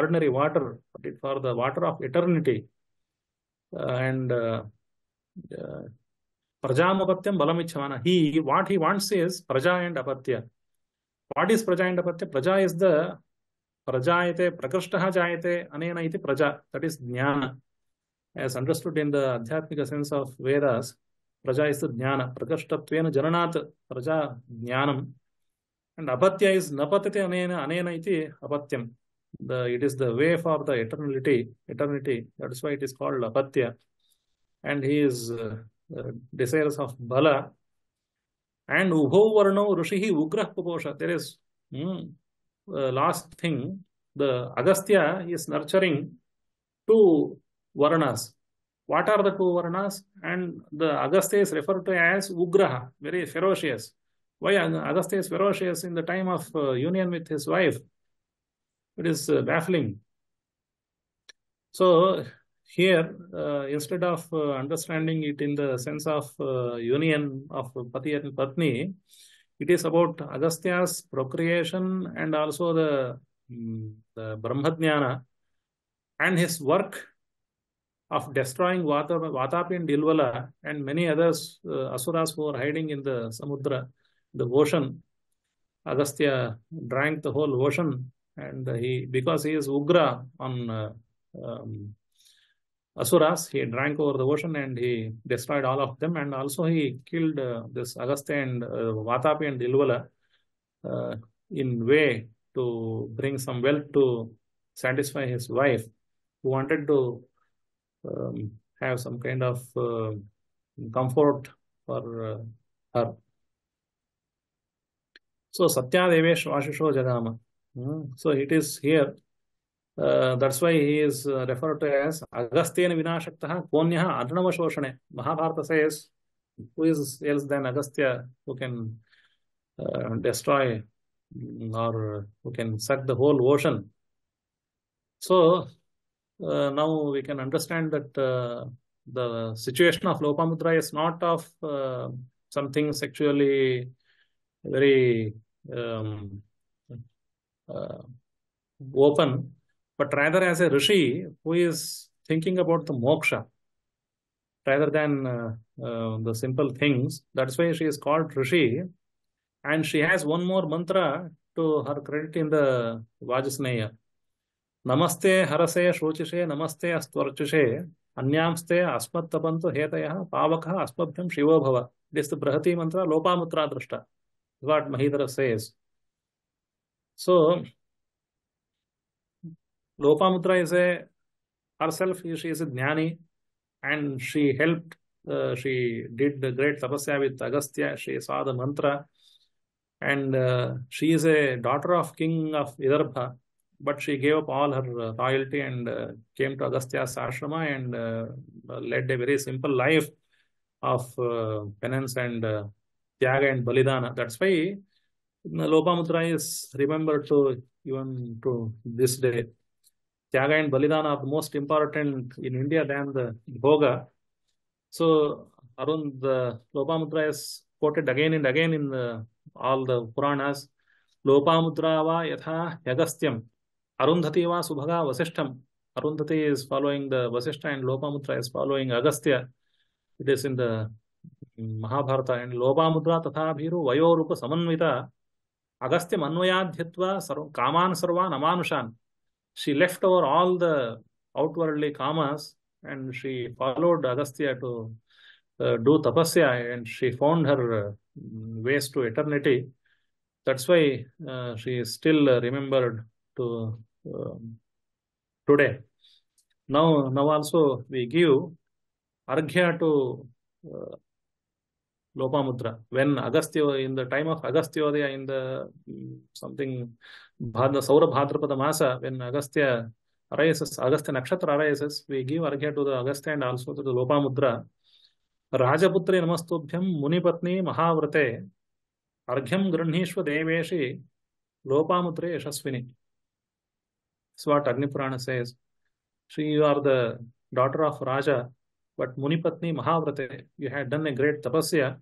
Speaker 2: ordinary water, but it for the water of eternity. and Prajamapatyam balamichana. He what he wants is praja and apatya. What is praja and apatya? Praja is the prajayate, prakrishtaha jayate, anena praja. That is jnana. As understood in the adhyatmika sense of Vedas, praja is the jnana. Prakrishtatvena jananat praja jnanam. And apatya is napatete anena anena iti The, it is the wave of the eternity. Eternity. That's why it is called apatya and he uh, uh, of Bala. And uho Varno rushihi Ugrah Paposha. There is mm, uh, last thing, the Agastya is nurturing two Varnas. What are the two Varnas? And the Agastya is referred to as Ugraha, very ferocious. Why Agastya is ferocious in the time of uh, union with his wife? It is uh, baffling. So here, uh, instead of uh, understanding it in the sense of uh, union of Pati and Patni, it is about Agastya's procreation and also the, mm, the Brahmajnana and his work of destroying Vata, Vatapi and Dilvala and many others uh, asuras who are hiding in the Samudra, the ocean. Agastya drank the whole ocean and he because he is Ugra on uh, um, asuras. He drank over the ocean and he destroyed all of them. And also he killed uh, this Agastya and uh, Vatapi and Ilvala uh, in way to bring some wealth to satisfy his wife who wanted to um, have some kind of uh, comfort for uh, her. So Satya Devesh Vashisho Jagama. Hmm, so it is here that's why he is refer to as ಅಗಸ್ತ್ಯೇನ ವಿನಾಶಕ್ತಃ ಕೋನ್ಯ ಅರ್ಣವ ಶೋಷಣೆ Mahabharata says who is else then Agastya who can destroy or who can suck the whole ocean so ನಾವು we can understand that the situation of Lopamudra is not of something sexually very um, uh, open but rather as a rishi who is thinking about the moksha rather than uh, uh, the simple things. That's why she is called rishi, and she has one more mantra to her credit in the Vajasneya. Namaste harase shochishe namaste astvarchishe anyamste asmattapantu hetayah pavakha asmabhyam this is the Brahati mantra, Lopamutra Drashta, what Mahidra says. So, Lopamudra is a herself, she is a jnani and she helped, uh, she did the great tapasya with Agastya, she saw the mantra and uh, she is a daughter of king of Vidarbha but she gave up all her uh, royalty and uh, came to Agastya's ashrama and uh, led a very simple life of uh, penance and uh, tyaga and balidana. That's why Lopamudra is remembered to even to this day. Tyaga and Balidana are the most important in India than the Bhoga. So Arun, the Lopamudra is quoted again and again in the, all the Puranas. Lopamudra va yatha yagastyam. Arundhati va subhaga vasishtam. Arundhati is following the Vasishta and Lopamudra is following Agastya. It is in the Mahabharata and Lopamudra bhiru vayorupa samanvita. Agastya ಅನ್ವಯಾಧ್ಯತ್ವ ಸರ್ವ sarva ಸರ್ವಾನ್ she left over all the outwardly kamas and she followed Agastya to uh, do tapasya and she found her uh, ways to eternity. That's why uh, she is still uh, remembered to um, today. Now, now also we give arghya to uh, Lopamudra. When Agastya, in the time of Agastya, in the something, Bhadra, Saura Bhadrapada Masa, when Agastya arises, Agastya Nakshatra arises, we give Arghya to the Agastya and also to the Lopamudra. Rajaputri Namastubhyam Munipatni Mahavrate Arghyam Granhishwa Deveshi Lopamudre Yashasvini. That's what Agni Purana says. So you are the daughter of Raja, but Munipatni Mahavrate, you had done a great tapasya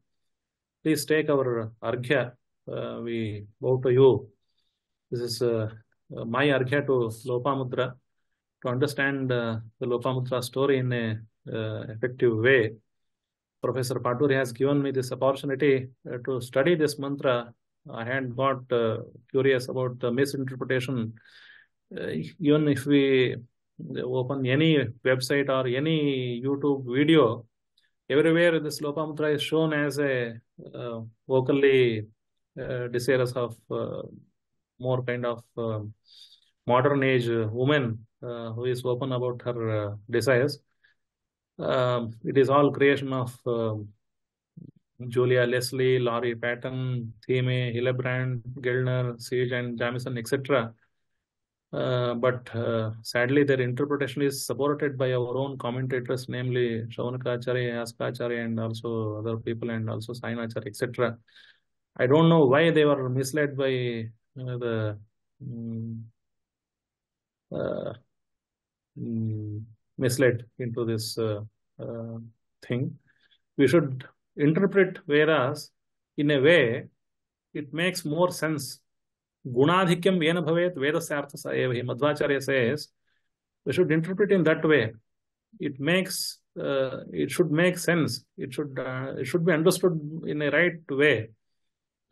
Speaker 2: Please take our Arghya. Uh, we bow to you. This is uh, uh, my Arghya to Lopamudra. To understand the Lopamudra story in a effective way, Professor Paturi has given me this opportunity to study this mantra. I had got curious about the misinterpretation. even if we open any website or any YouTube video, everywhere the Lopamudra is shown as a uh, vocally uh, desirous of uh, more kind of uh, modern age woman uh, who is open about her uh, desires. Um, it is all creation of um, Julia Leslie, Laurie Patton, Thieme, Hillebrand, Geldner, Siege, and Jamison, etc. Uh, but uh, sadly their interpretation is supported by our own commentators, namely Shavanaka Acharya, Aska Acharya, and also other people, and also Sain Acharya, etc. I don't know why they were misled by you uh, know, the um, uh, um, misled into this uh, thing. We should interpret Vedas in a way it makes more sense Gunadhikyam yena bhavet vedasya sa eva. Madhvacharya says, we should interpret in that way. It makes, uh, it should make sense. It should, uh, it should be understood in a right way.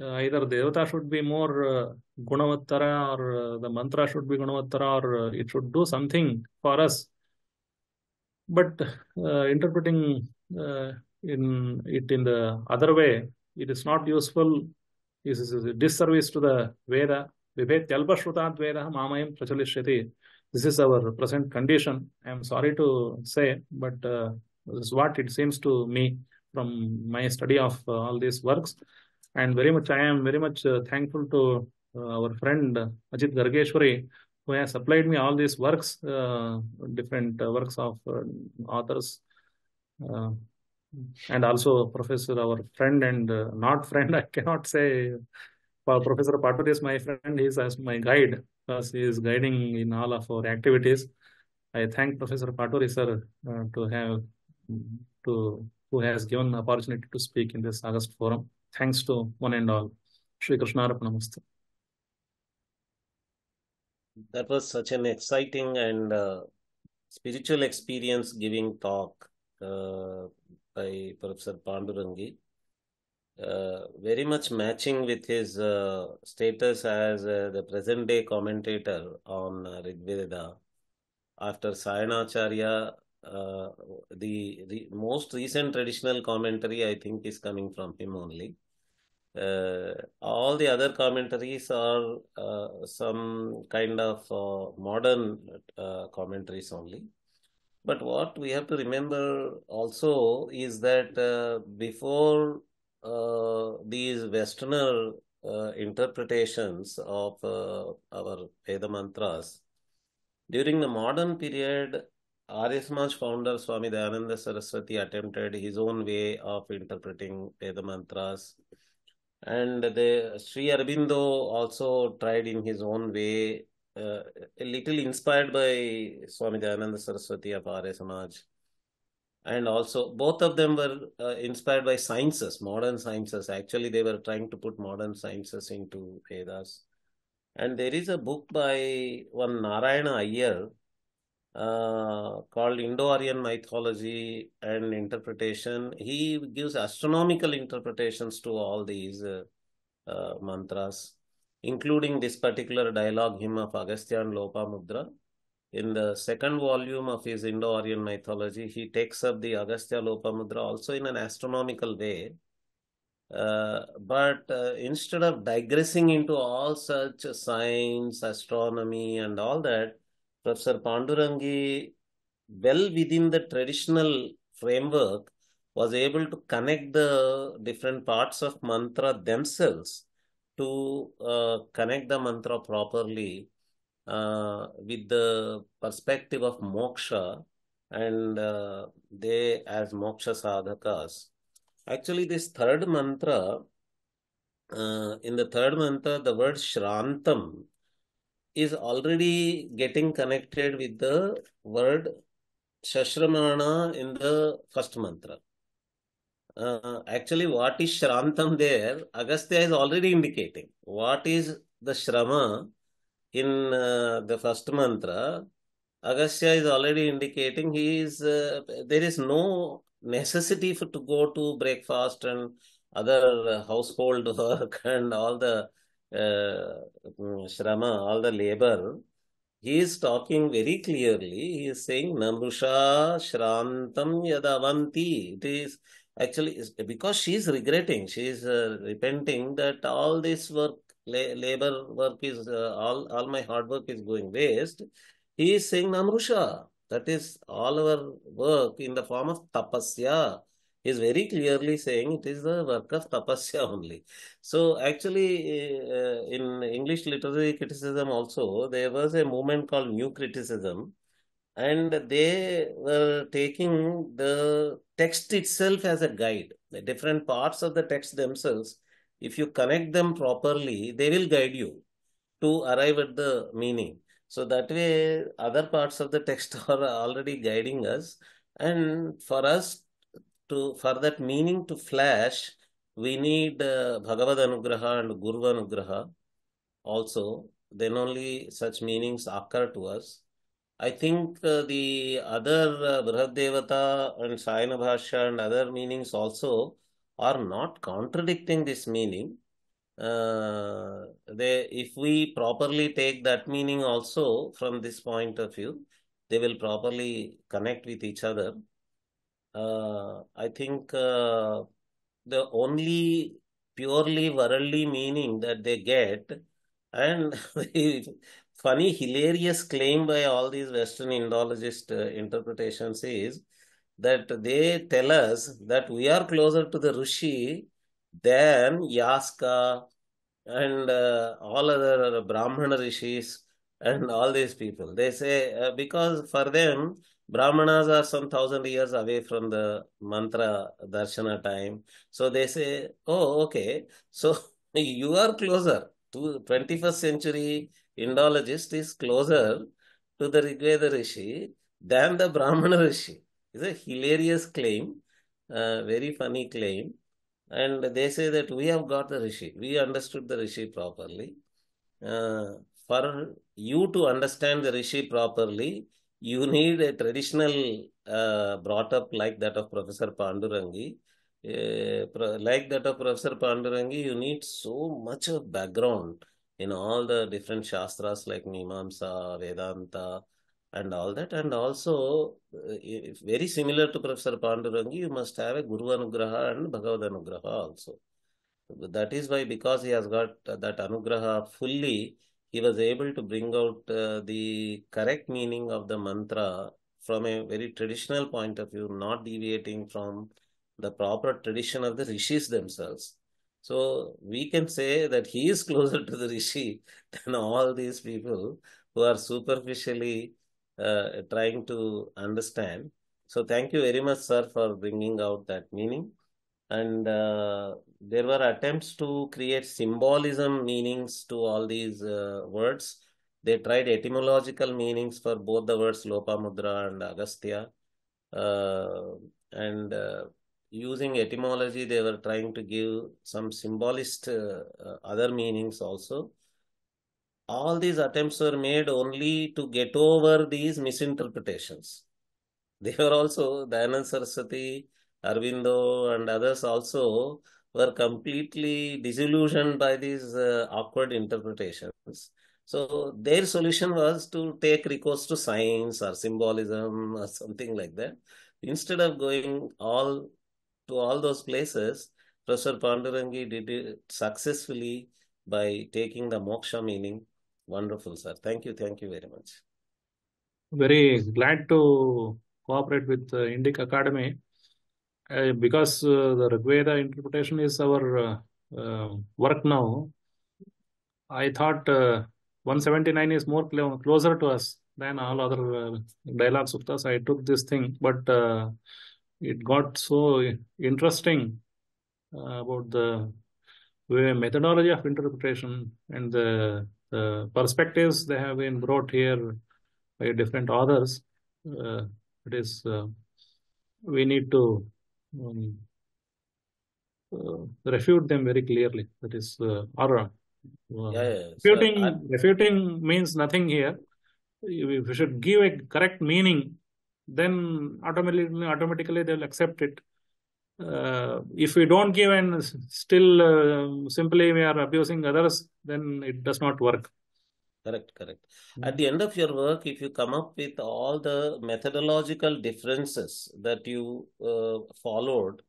Speaker 2: Uh, either Devata should be more uh, Gunavattara or uh, the mantra should be Gunavattara or uh, it should do something for us. But uh, interpreting uh, in it in the other way, it is not useful is disservice to the Veda. Mamayam prachalishyati. This is our present condition. I am sorry to say, but uh, this is what it seems to me from my study of uh, all these works. And very much, I am very much uh, thankful to uh, our friend Ajit Gargeshwari, who has supplied me all these works, uh, different works of uh, authors. And also, Professor, our friend and uh, not friend, I cannot say. Well, Professor Paturi is my friend. He's as my guide because he is guiding in all of our activities. I thank Professor Paturi sir uh, to have to who has given the opportunity to speak in this August forum. Thanks to one and all. Sri Namaste.
Speaker 1: That was such an exciting and uh, spiritual experience giving talk. Uh, by Professor Pandurangi, uh, very much matching with his uh, status as uh, the present day commentator on uh, Rigveda. After Sayanacharya, uh, the re most recent traditional commentary, I think, is coming from him only. Uh, all the other commentaries are some kind of modern commentaries only. But what we have to remember also is that uh, before uh, these Westerner uh, interpretations of uh, our Veda mantras, during the modern period, Arya founder Swami Dayananda Saraswati attempted his own way of interpreting Veda mantras. And the Sri Aurobindo also tried in his own way uh, a little inspired by Swami Dayananda Saraswati of Arya Samaj. And also, both of them were uh, inspired by sciences, modern sciences. Actually, they were trying to put modern sciences into Vedas. And there is a book by one Narayana Iyer uh, called Indo Aryan Mythology and Interpretation. He gives astronomical interpretations to all these uh, uh, mantras including this particular dialogue hymn of Agastya and Lopamudra. In the second volume of his Indo-Aryan mythology, he takes up the Agastya Lopamudra also in an astronomical way. Uh, but uh, instead of digressing into all such science, astronomy, and all that, Professor Pandurangi, well within the traditional framework, was able to connect the different parts of mantra themselves to uh, connect the mantra properly uh, with the perspective of moksha and uh, they as moksha sadhakas. Actually, this third mantra, uh, in the third mantra, the word shrantam is already getting connected with the word shashramana in the first mantra uh, actually what is shrantam there agastya is already indicating what is the shrama in uh, the first mantra agastya is already indicating he is uh, there is no necessity for to go to breakfast and other household work and all the uh, mm, shrama all the labor he is talking very clearly he is saying namrusha shrantam yadavanti it is actually because she is regretting she is uh, repenting that all this work la- labor work is uh, all all my hard work is going waste he is saying namrusha that is all our work in the form of tapasya he is very clearly saying it is the work of tapasya only so actually uh, in english literary criticism also there was a movement called new criticism and they were taking the text itself as a guide. The different parts of the text themselves, if you connect them properly, they will guide you to arrive at the meaning. So that way, other parts of the text are already guiding us. And for us to, for that meaning to flash, we need uh, Bhagavad Anugraha and Guru Anugraha also. Then only such meanings occur to us. I think uh, the other uh, Brihadevata and Sayana Bhasha and other meanings also are not contradicting this meaning. Uh, they, if we properly take that meaning also from this point of view, they will properly connect with each other. Uh, I think uh, the only purely worldly meaning that they get and funny, hilarious claim by all these Western Indologist uh, interpretations is that they tell us that we are closer to the Rishi than Yaska and uh, all other Brahmana Rishis and all these people. They say uh, because for them, Brahmanas are some thousand years away from the mantra darshana time. So they say, oh, okay, so you are closer to 21st century Indologist is closer to the Rigveda Rishi than the Brahmana Rishi. It's a hilarious claim, a very funny claim. And they say that we have got the Rishi, we understood the Rishi properly. Uh, for you to understand the Rishi properly, you need a traditional uh, brought up like that of Professor Pandurangi. Uh, like that of Professor Pandurangi, you need so much of background in all the different shastras like Mimamsa, Vedanta, and all that. And also, eh, very similar to Professor Pandurangi, you must have a Guru Anugraha and Bhagavad Anugraha also. That is why, because he has got that Anugraha fully, he was able to bring out uh, the correct meaning of the mantra from a very traditional point of view, not deviating from the proper tradition of the rishis themselves. So we can say that he is closer to the Rishi than all these people who are superficially uh, trying to understand. So thank you very much, sir, for bringing out that meaning. And uh, there were attempts to create symbolism meanings to all these uh, words. They tried etymological meanings for both the words Lopamudra and Agastya. Uh, and uh, using etymology, they were trying to give some symbolist uh, uh, other meanings also. All these attempts were made only to get over these misinterpretations. They were also, Dayanand Saraswati, Arvindo, and others also were completely disillusioned by these uh, awkward interpretations. So their solution was to take recourse to science or symbolism or something like that instead of going all to all those places, Professor Pandurangi did it successfully by taking the moksha meaning. Wonderful, sir. Thank you. Thank you very much.
Speaker 2: Very glad to cooperate with uh, Indic Academy uh, because uh, the Rigveda interpretation is our uh, uh, work now. I thought uh, 179 is more cl closer to us than all other dialogue suktas. I took this thing, but it got so interesting uh, about the methodology of interpretation and the, the, perspectives they have been brought here by different authors. Uh, it is uh, we need to um, uh, refute them very clearly. That is, uh, or uh, yeah, yeah. refuting so, refuting means nothing here. We should give a correct meaning then automatically automatically they will accept it. Uh, if we don't give and still uh, simply we are abusing others, then it does not work.
Speaker 1: Correct, correct. Hmm. At the end of your work, if you come up with all the methodological differences that you uh, followed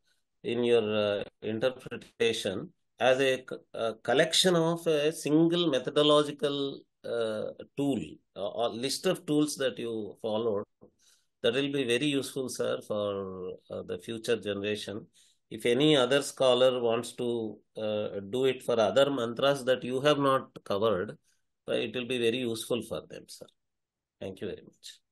Speaker 1: in your uh, interpretation as a, a, collection of a single methodological uh, tool or list of tools that you followed, that will be very useful, sir, for uh, the future generation. If any other scholar wants to uh, do it for other mantras that you have not covered, uh, it will be very useful for them, sir. Thank you very much.